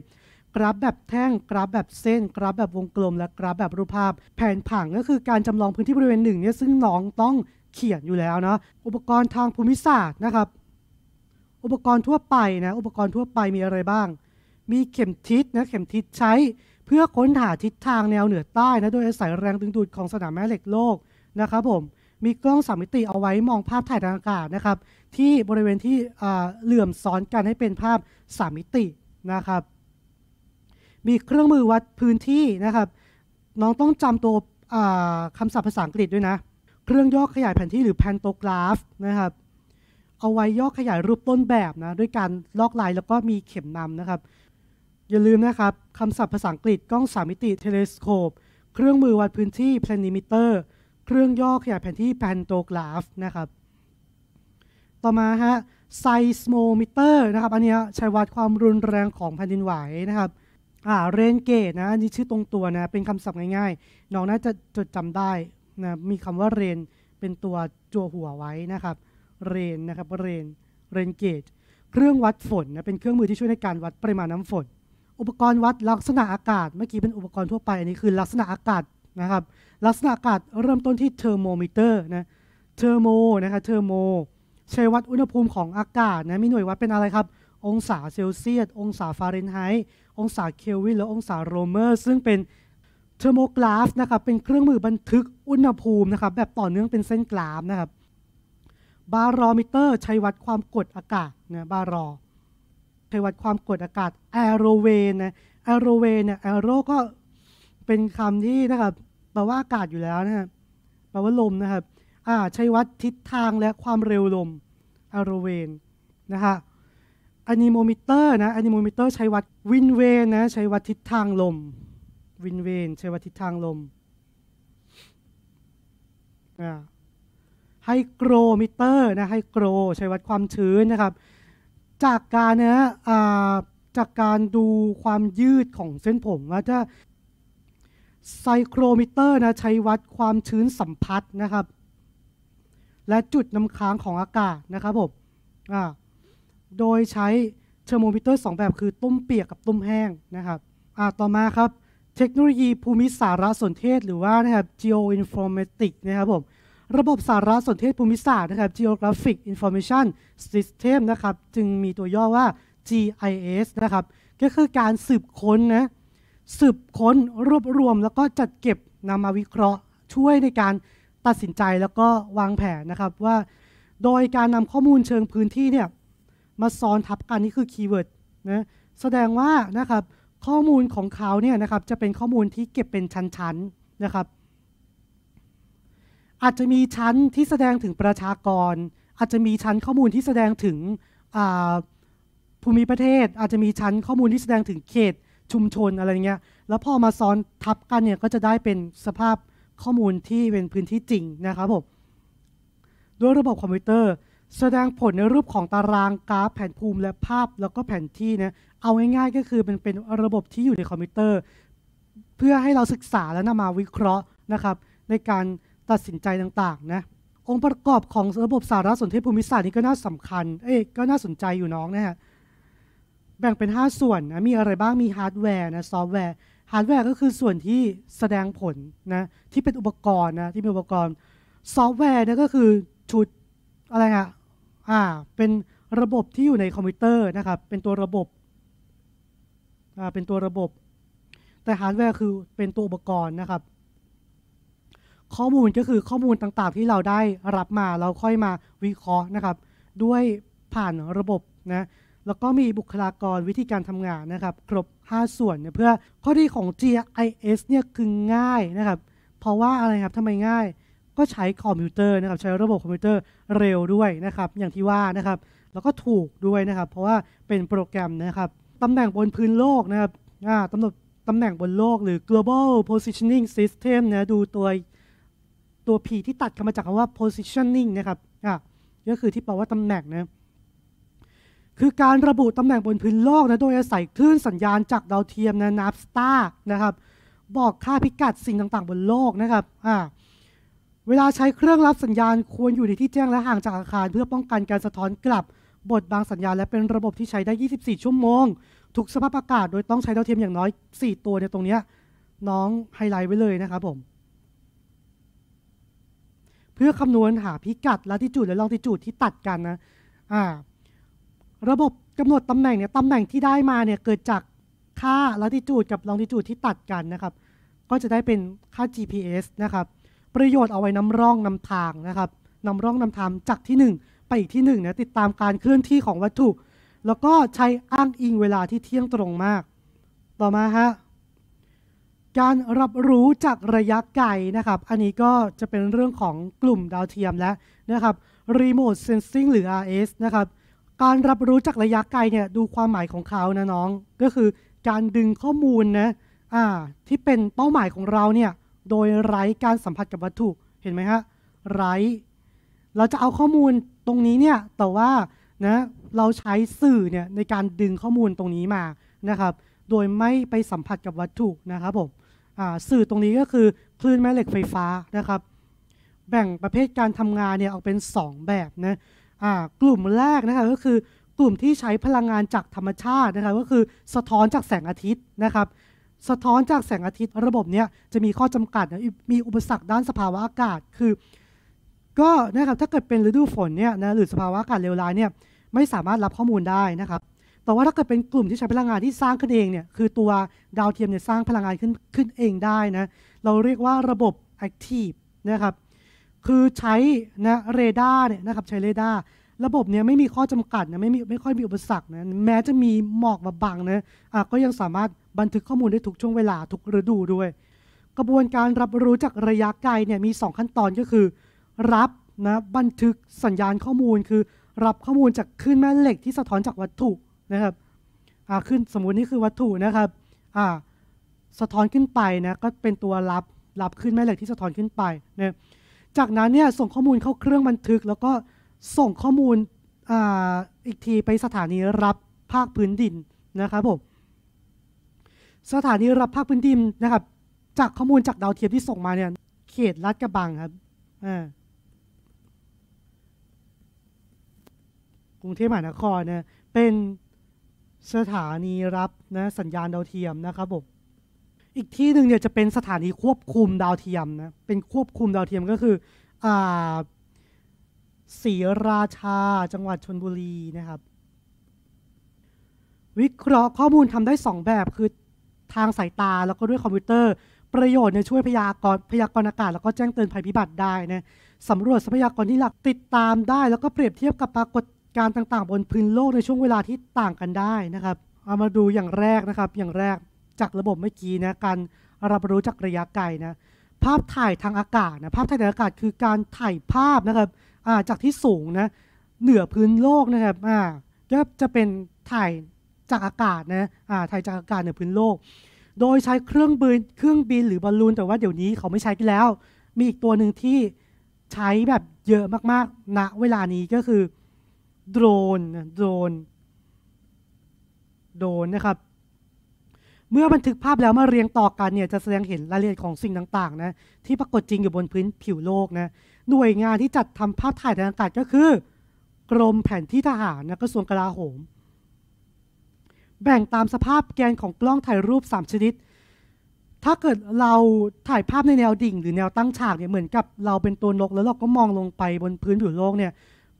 กราฟแบบแท่ง กราฟแบบเส้น กราฟแบบวงกลม และกราฟแบบรูปภาพแผนผังก็คือการจำลองพื้นที่บริเวณหนึ่งเนี่ยซึ่งน้องต้องเขียนอยู่แล้วเนาะอุปกรณ์ทางภูมิศาสตร์นะครับ อุปกรณ์ทั่วไปนะอุปกรณ์ทั่วไปมีอะไรบ้าง มีเข็มทิศนะเข็มทิศใช้เพื่อค้นหาทิศทางแนวเหนือใต้นะโดยอาศัยแรงดึงดูดของสนามแม่เหล็กโลกนะครับผมมีกล้องสามมิติเอาไว้มองภาพถ่ายทางอากาศนะครับที่บริเวณที่เหลื่อมซ้อนกันให้เป็นภาพสามมิตินะครับมีเครื่องมือวัดพื้นที่นะครับ น้องต้องจำตัวคำศัพท์ภาษาอังกฤษด้วยนะเครื่องย่อขยายแผนที่หรือแพนโตกราฟนะครับ เอาไว้ย่อขยายรูปต้นแบบนะ ด้วยการลอกลายแล้วก็มีเข็มนำนะครับ อย่าลืมนะครับคำศัพท์ภาษาอังกฤษกล้องสามมิติเทเลสโคปเครื่องมือวัดพื้นที่ planimeter เครื่องย่อขยายแผนที่แพนโตกราฟนะครับต่อมาฮะไซสโมมิเตอร์นะครับอันนี้ใช้วัดความรุนแรงของแผ่นดินไหวนะครับ่าเรนเกตนะนี่ชื่อตรงตัวนะเป็นคำศัพท์ง่าย ๆน้องน่าจะจดจำได้นะมีคำว่าเรนเป็นตัวจัวหัวไว้นะครับ เรนนะครับเรนเรนเกตเครื่องวัดฝนนะเป็นเครื่องมือที่ช่วยในการวัดปริมาณน้ำฝนอุปกรณ์วัดลักษณะอากาศเมื่อกี้เป็นอุปกรณ์ทั่วไปอันนี้คือลักษณะอากาศนะครับลักษณะอากาศเริ่มต้นที่เทอร์โมมิเตอร์นะเทอร์โมนะครับเทอร์โมใช้วัดอุณหภูมิของอากาศนะมีหน่วยวัดเป็นอะไรครับองศาเซลเซียสองศาฟาเรนไฮต์องศาเคลวินและองศาโรเมอร์ ซึ่งเป็นเทอร์โมกราฟนะครับเป็นเครื่องมือบันทึกอุณหภูมินะครับ แบบต่อเนื่องเป็นเส้นกราฟนะครับ บารอมิเตอร์ใช้วัดความกดอากาศนะบารอ ใช้วัดความกดอากาศแอโรเวนนะแอโรเวนเนี่ยแอโรก็เป็นคำที่นะครับแปลว่าอากาศอยู่แล้วนะครับแปลว่าลมนะครับอ่าใช้วัดทิศทางและความเร็วลมแอโรเวนนะฮะอนิโมมิเตอร์นะอนิโมมิเตอร์ ใช้วัดวินเวนนะใช้วัดทิศทางลมวินเวนใช้วัดทิศทางลมไฮโกรมิเตอร์นะไฮโกรใช้วัดความชื้นนะครับ จากการนะจากการดูความยืดของเส้นผม ว่า้าไซโครมิเตอร์นะใช้วัดความชื้นสัมผัสนะครับ และจุดน้ำค้างของอากาศนะครับผมอ่าโดยใช้เทอร์โมมิเตอร์ 2 แบบคือ ตุ้มเปียกกับตุ้มแห้งนะครับอ่าต่อมาครับ เทคโนโลยีภูมิสารสนเทศหรือว่านะครับ geoinformatics นะครับผม ระบบสารสนเทศภูมิศาสตร์นะครับ Geographic Information System นะครับ จึงมีตัวย่อว่า GIS นะครับ ก็คือการสืบค้นนะ สืบค้นรวบรวมแล้วก็จัดเก็บนำมาวิเคราะห์ ช่วยในการตัดสินใจแล้วก็วางแผนนะครับว่า โดยการนำข้อมูลเชิงพื้นที่เนี่ยมาซ้อนทับกันนี่คือคีย์เวิร์ดนะแสดงว่านะครับข้อมูลของเขาเนี่ยนะครับจะเป็นข้อมูลที่เก็บเป็นชั้นๆนะครับ อาจจะมีชั้นที่แสดงถึงประชากร อาจจะมีชั้นข้อมูลที่แสดงถึงภูมิประเทศ อาจจะมีชั้นข้อมูลที่แสดงถึงเขตชุมชนอะไรเงี้ยแล้วพอมาซ้อนทับกันเนี่ยก็จะได้เป็นสภาพข้อมูลที่เป็นพื้นที่จริงนะครับผมด้วยระบบคอมพิวเตอร์แสดงผลในรูปของตารางกราฟ แผนภูมิและภาพแล้วก็แผนที่นะเอาง่ายๆ ก็คือเป็นเป็นระบบที่อยู่ในคอมพิวเตอร์ เพื่อให้เราศึกษาและนำมาวิเคราะห์นะครับ ในการตัดสินใจต่างๆนะองค์ประกอบของระบบสารสนเทศภูมิศาสตร์นี่ก็น่าสำคัญเอ้ก็น่าสนใจอยู่น้องนะฮะแบ่งเป็น 5 ส่วนนะมีอะไรบ้างมีฮาร์ดแวร์นะซอฟต์แวร์ฮาร์ดแวร์ก็คือส่วนที่แสดงผลนะที่เป็นอุปกรณ์นะที่เป็นอุปกรณ์ซอฟต์แวร์นี่ก็คือชุดอะไรฮะ่าเป็นระบบที่อยู่ในคอมพิวเตอร์นะครับ เป็นตัวระบบอ่าเป็นตัวระบบ แต่ฮาร์ดแวร์คือเป็นตัวอุปกรณ์นะครับ ข้อมูลก็คือข้อมูลต่างๆที่เราได้รับมา เราค่อยมาวิเคราะห์นะครับ ด้วยผ่านระบบนะ แล้วก็มีบุคลากรวิธีการทำงานนะครับ ครบ 5 ส่วนเพื่อข้อดีของ GIS เนี่ยคือง่ายนะครับ เพราะว่าอะไรครับทำไมง่ายก็ใช้คอมพิวเตอร์นะครับใช้ระบบคอมพิวเตอร์เร็วด้วยนะครับ อย่างที่ว่านะครับ แล้วก็ถูกด้วยนะครับ เพราะว่าเป็นโปรแกรมนะครับ ตำแหน่งบนพื้นโลกนะครับตำแหน่งตำแหน่งบนโลกหรือ global positioning system นะดูตัว ตัว P ที่ตัดคำมาจากคำว่า positioning นะครับอ่าก็คือที่แปลว่าตำแหน่งนะ คือการระบุตำแหน่งบนพื้นโลกนะโดยอาศัยคลื่นสัญญาณจากดาวเทียมนะนับสตาร์นะครับบอกค่าพิกัดสิ่งต่าง ๆ บนโลกนะครับอ่าเวลาใช้เครื่องรับสัญญาณควรอยู่ในที่แจ้งและห่างจากอาคาร เพื่อป้องกันการสะท้อนกลับบทบางสัญญาณ และเป็นระบบที่ใช้ได้ 24 ชั่วโมงทุกสภาพอากาศโดยต้องใช้ดาวเทียมอย่างน้อย 4 ตัวในตรงนี้น้องไฮไลท์ไว้เลยนะครับผม เพื่อคำนวณหาพิกัดลาติจูดและลองติจูดที่ตัดกันนะอ่าระบบกำหนดตำแหน่งเนี่ยตำแหน่งที่ได้มาเนี่ยเกิดจากค่าลาติจูดกับลองติจูดที่ตัดกันนะครับ ก็จะได้เป็นค่า GPS นะครับประโยชน์เอาไว้นำร่องนำทางนะครับนำร่องนำทางจากที่ 1 ไปอีกที่1นะติดตามการเคลื่อนที่ของวัตถุ แล้วก็ใช้อ้างอิงเวลาที่เที่ยงตรงมาก ต่อมาฮะ การรับรู้จากระยะไกลนะครับอันนี้ก็จะเป็นเรื่องของกลุ่มดาวเทียมแล้วนะครับ remote sensing หรือ RS นะครับการรับรู้จากระยะไกลเนี่ยดูความหมายของเขานะน้อง ก็คือการดึงข้อมูลนะอ่าที่เป็นเป้าหมายของเราเนี่ยโดยไร้การสัมผัสกับวัตถุเห็นไหมฮะไร้เราจะเอาข้อมูลตรงนี้เนี่ยแต่ว่านะเราใช้สื่อเนี่ยในการดึงข้อมูลตรงนี้มานะครับ โดยไม่ไปสัมผัสกับวัตถุนะครับผมสื่อตรงนี้ก็คือคลื่นแม่เหล็กไฟฟ้านะครับ แบ่งประเภทการทำงานเนี่ยออกเป็น 2 แบบนะกลุ่มแรกนะครับก็คือกลุ่มที่ใช้พลังงานจากธรรมชาตินะครับ ก็คือสะท้อนจากแสงอาทิตย์นะครับสะท้อนจากแสงอาทิตย์ระบบเนี้ยจะมีข้อจำกัดมีอุปสรรคด้านสภาวะอากาศคือก็นะครับถ้าเกิดเป็นฤดูฝนเนี่ยนะหรือสภาวะอากาศเลวร้ายเนี่ยไม่สามารถรับข้อมูลได้นะครับแต่ว่าถ้าเกิดเป็นกลุ่มที่ใช้พลังงานที่สร้างขึ้นเองเนี่ยคือตัวดาวเทียมเนี่ยสร้างพลังงานขึ้นขึ้นเองได้นะเราเรียกว่าระบบ active นะครับคือใช้นะเรดาร์เนี่ยนะครับใช้เรดาร์ระบบเนี้ยไม่มีข้อจำกัดนะไม่มีไม่ค่อยมีอุปสรรคนะแม้จะมีหมอกมาบังนะอ่ะก็ยังสามารถบันทึกข้อมูลได้ทุกช่วงเวลาทุกฤดูด้วย กระบวนการรับรู้จากระยะไกลเนี่ยมี 2 ขั้นตอนก็คือ รับนะบันทึกสัญญาณข้อมูลคือ รับข้อมูลจากคลื่นแม่เหล็กที่สะท้อนจากวัตถุนะครับอ่าขึ้นสมมุตินี่คือวัตถุนะครับอ่าสะท้อนขึ้นไปนะก็เป็นตัวรับรับขึ้นแม่เหล็กที่สะท้อนขึ้นไปนะจากนั้นเนี่ยส่งข้อมูลเข้าเครื่องบันทึกแล้วก็ส่งข้อมูลออีกทีไปสถานีรับภาคพื้นดินนะครับผมสถานีรับภาคพื้นดินนะครับ จากข้อมูลจากดาวเทียมที่ส่งมาเนี่ยเขตลาดกระบังครับกรุงเทพมหานครเนะเป็นสถานีรับนะสัญญาณดาวเทียมนะครับผมอีกที่หนึ่งเนี่ยจะเป็นสถานีควบคุมดาวเทียมนะเป็นควบคุมดาวเทียมก็คืออศรีราชาจังหวัดชนบุรีนะครับ วิเคราะห์ข้อมูลทำได้ 2 แบบ คือทางสายตา แล้วก็ด้วยคอมพิวเตอร์ ประโยชน์ในช่วยพยากร พยากรณ์อากาศแล้วก็แจ้งเตือนภัยพิบัติได้นะสำรวจทรัพยากรที่หลักติดตามได้ แล้วก็เปรียบเทียบกับปรากฏการณ์ต่างๆ บนพื้นโลกในช่วงเวลาที่ต่างกันได้นะครับเอามาดูอย่างแรกนะครับ อย่างแรกจากระบบเมื่อกี้นะการรับรู้จากระยะไกลนะภาพถ่ายทางอากาศนะภาพถ่ายทางอากาศคือการถ่ายภาพนะครับจากที่สูงนะเหนือพื้นโลกนะครับอ่าก็จะเป็นถ่ายจากอากาศนะอ่าถ่ายจากอากาศเหนือพื้นโลก โดยใช้เครื่องบินเครื่องบินหรือบอลลูนแต่ว่าเดี๋ยวนี้เขาไม่ใช้กันแล้ว มีอีกตัวหนึ่งที่ใช้แบบเยอะมากๆณนะเวลานี้ก็คือโดรนโดรนโดรนนะครับ เมื่อบันทึกภาพแล้วมาเรียงต่อกันเนี่ย จะแสดงเห็นรายละเอียดของสิ่งต่างๆนะ ที่ปรากฏจริงอยู่บนพื้นผิวโลกนะหน่วยงานที่จัดทำภาพถ่ายทางอากาศก็คือ กรมแผนที่ทหารนะกระทรวงกลาโหม แบ่งตามสภาพแกนของกล้องถ่ายรูป3ชนิดถ้าเกิดเราถ่ายภาพในแนวดิ่ง หรือแนวตั้งฉากเนี่ยเหมือนกับเราเป็นตัวนกแล้วเราก็มองลงไปบนพื้นผิวโลกเนี่ย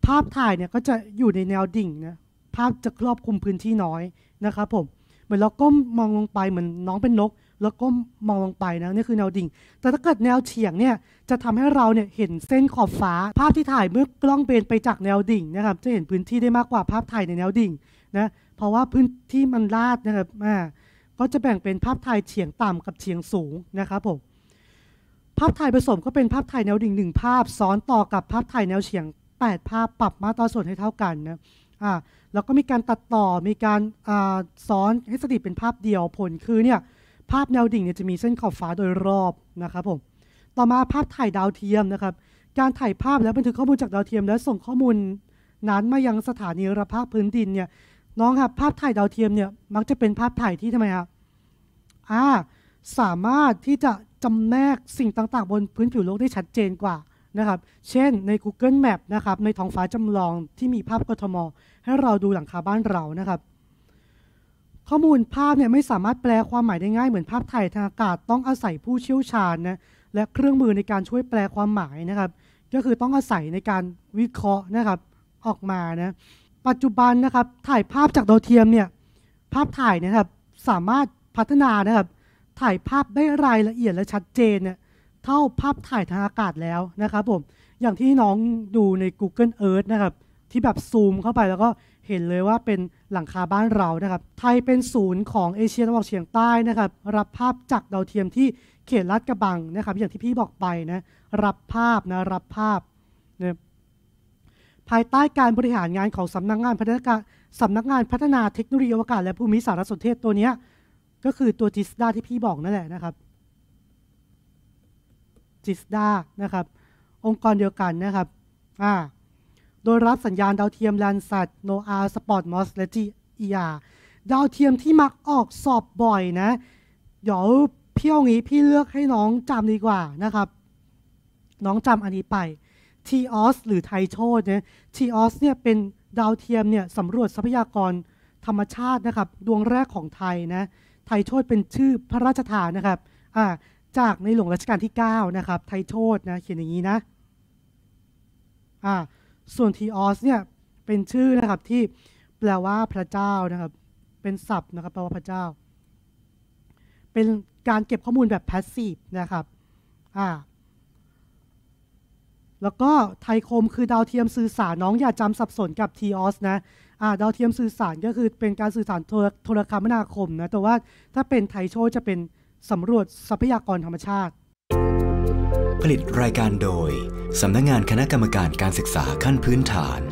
ภาพถ่ายเนี่ยก็จะอยู่ในแนวดิ่งนะ ภาพจะครอบคลุมพื้นที่น้อย นะครับผมเหมือนเราก้มมองลงไปเหมือนน้องเป็นนกแล้วก็มองลงไปนะนี่คือแนวดิ่ง แต่ถ้าเกิดแนวเฉียงเนี่ยจะทำให้เราเนี่ยเห็นเส้นขอบฟ้าภาพที่ถ่ายเมื่อกล้องเบนไปจากแนวดิ่งนะครับจะเห็นพื้นที่ได้มากกว่าภาพถ่ายในแนวดิ่งนะเพราะว่าพื้นที่มันลาดนะครับอ่าก็จะแบ่งเป็นภาพถ่ายเฉียงต่ำกับเฉียงสูงนะครับผมภาพถ่ายผสมก็เป็นภาพถ่ายแนวดิ่งหนึ่งภาพซ้อนต่อกับภาพถ่ายแนวเฉียง 8 ภาพปรับมาตราส่วนให้เท่ากันนะอ่าแล้วก็มีการตัดต่อมีการอ่าซ้อนให้สถิตเป็นภาพเดียวผลคือเนี่ยภาพแนวดิ่งเนี่ยจะมีเส้นขอบฟ้าโดยรอบนะครับผม ต่อมาภาพถ่ายดาวเทียมนะครับ การถ่ายภาพและบันทึกข้อมูลจากดาวเทียม และส่งข้อมูลนั้นมายังสถานีรับภาพพื้นดินเนี่ยน้องครับภาพถ่ายดาวเทียมเนี่ยมักจะเป็นภาพถ่ายที่ทำไมครับอ่าสามารถที่จะจำแนกสิ่งต่างๆ บนพื้นผิวโลกได้ชัดเจนกว่านะครับ เช่นใน Google Map นะครับในท้องฟ้าจำลองที่มีภาพกทม ให้เราดูหลังคาบ้านเรานะครับข้อมูลภาพเนี่ยไม่สามารถแปลความหมายได้ง่าย เหมือนภาพถ่ายทางอากาศต้องอาศัยผู้เชี่ยวชาญนะและเครื่องมือในการช่วยแปลความหมายนะครับ ก็คือต้องอาศัยในการวิเคราะห์นะครับออกมานะปัจจุบันนะครับถ่ายภาพจากดาวเทียมเนี่ยภาพถ่ายนะครับสามารถพัฒนานะครับ ถ่ายภาพได้รายละเอียดและชัดเจนเนี่ยเท่าภาพถ่ายทางอากาศแล้วนะครับผมอย่างที่น้องดูใน Google Earth นะครับที่แบบซูมเข้าไปแล้วก็เห็นเลยว่าเป็นหลังคาบ้านเรานะครับ ไทยเป็นศูนย์ของเอเชียตะวันออกเฉียงใต้นะครับ รับภาพจากดาวเทียมที่เขตลาดกระบังนะครับ อย่างที่พี่บอกไปนะ รับภาพนะ รับภาพนะภายใต้การบริหารงานของสำนักงงานพัฒนาสำนักงานพัฒนาเทคโนโลยีอวกาศและภูมิสารสนเทศตัวนี้ก็คือตัวจิสดาที่พี่บอกนั่นแหละนะครับจิสดานะครับองค์กรเดียวกันนะครับอ่าดยรับสัญญาณดาวเทียมแลนสัตโนอาสปอร์ตมอสและจีเอียดาวเทียมที่มักออกสอบบ่อยนะเดี๋ยวเพี่ยานี้พี่เลือกให้น้องจำดีกว่านะครับ น้องจำอันนี้ไปทีออสหรือไทโชดเนี่ยทีออสเนี่ยเป็นดาวเทียมเนี่ยสำรวจทรัพยากรธรรมชาตินะครับ ดวงแรกของไทยนะไทโชดเป็นชื่อพระราชทานนะครับจากในหลวงรัชกาลที่9นะครับไทโชดนะเขียนอย่างนี้นะอ่าส่วนทีออสเนี่ยเป็นชื่อนะครับที่แปลว่าพระเจ้านะครับเป็นศัพท์นะครับแปลว่าพระเจ้า เป็นการเก็บข้อมูลแบบพาสซีฟนะครับอ่าแล้วก็ไทคมคือดาวเทียมสื่อสาร น้องอย่าจำสับสนกับทีออสนะอ่าดาวเทียมสื่อสารก็คือเป็นการสื่อสารโทรคมนาคมนะแต่ว่าถ้าเป็นไทโช จะเป็นสำรวจทรัพยากรธรรมชาติ ผลิตรายการโดยสำนักงงานคณะกรรมการการศึกษาขั้นพื้นฐาน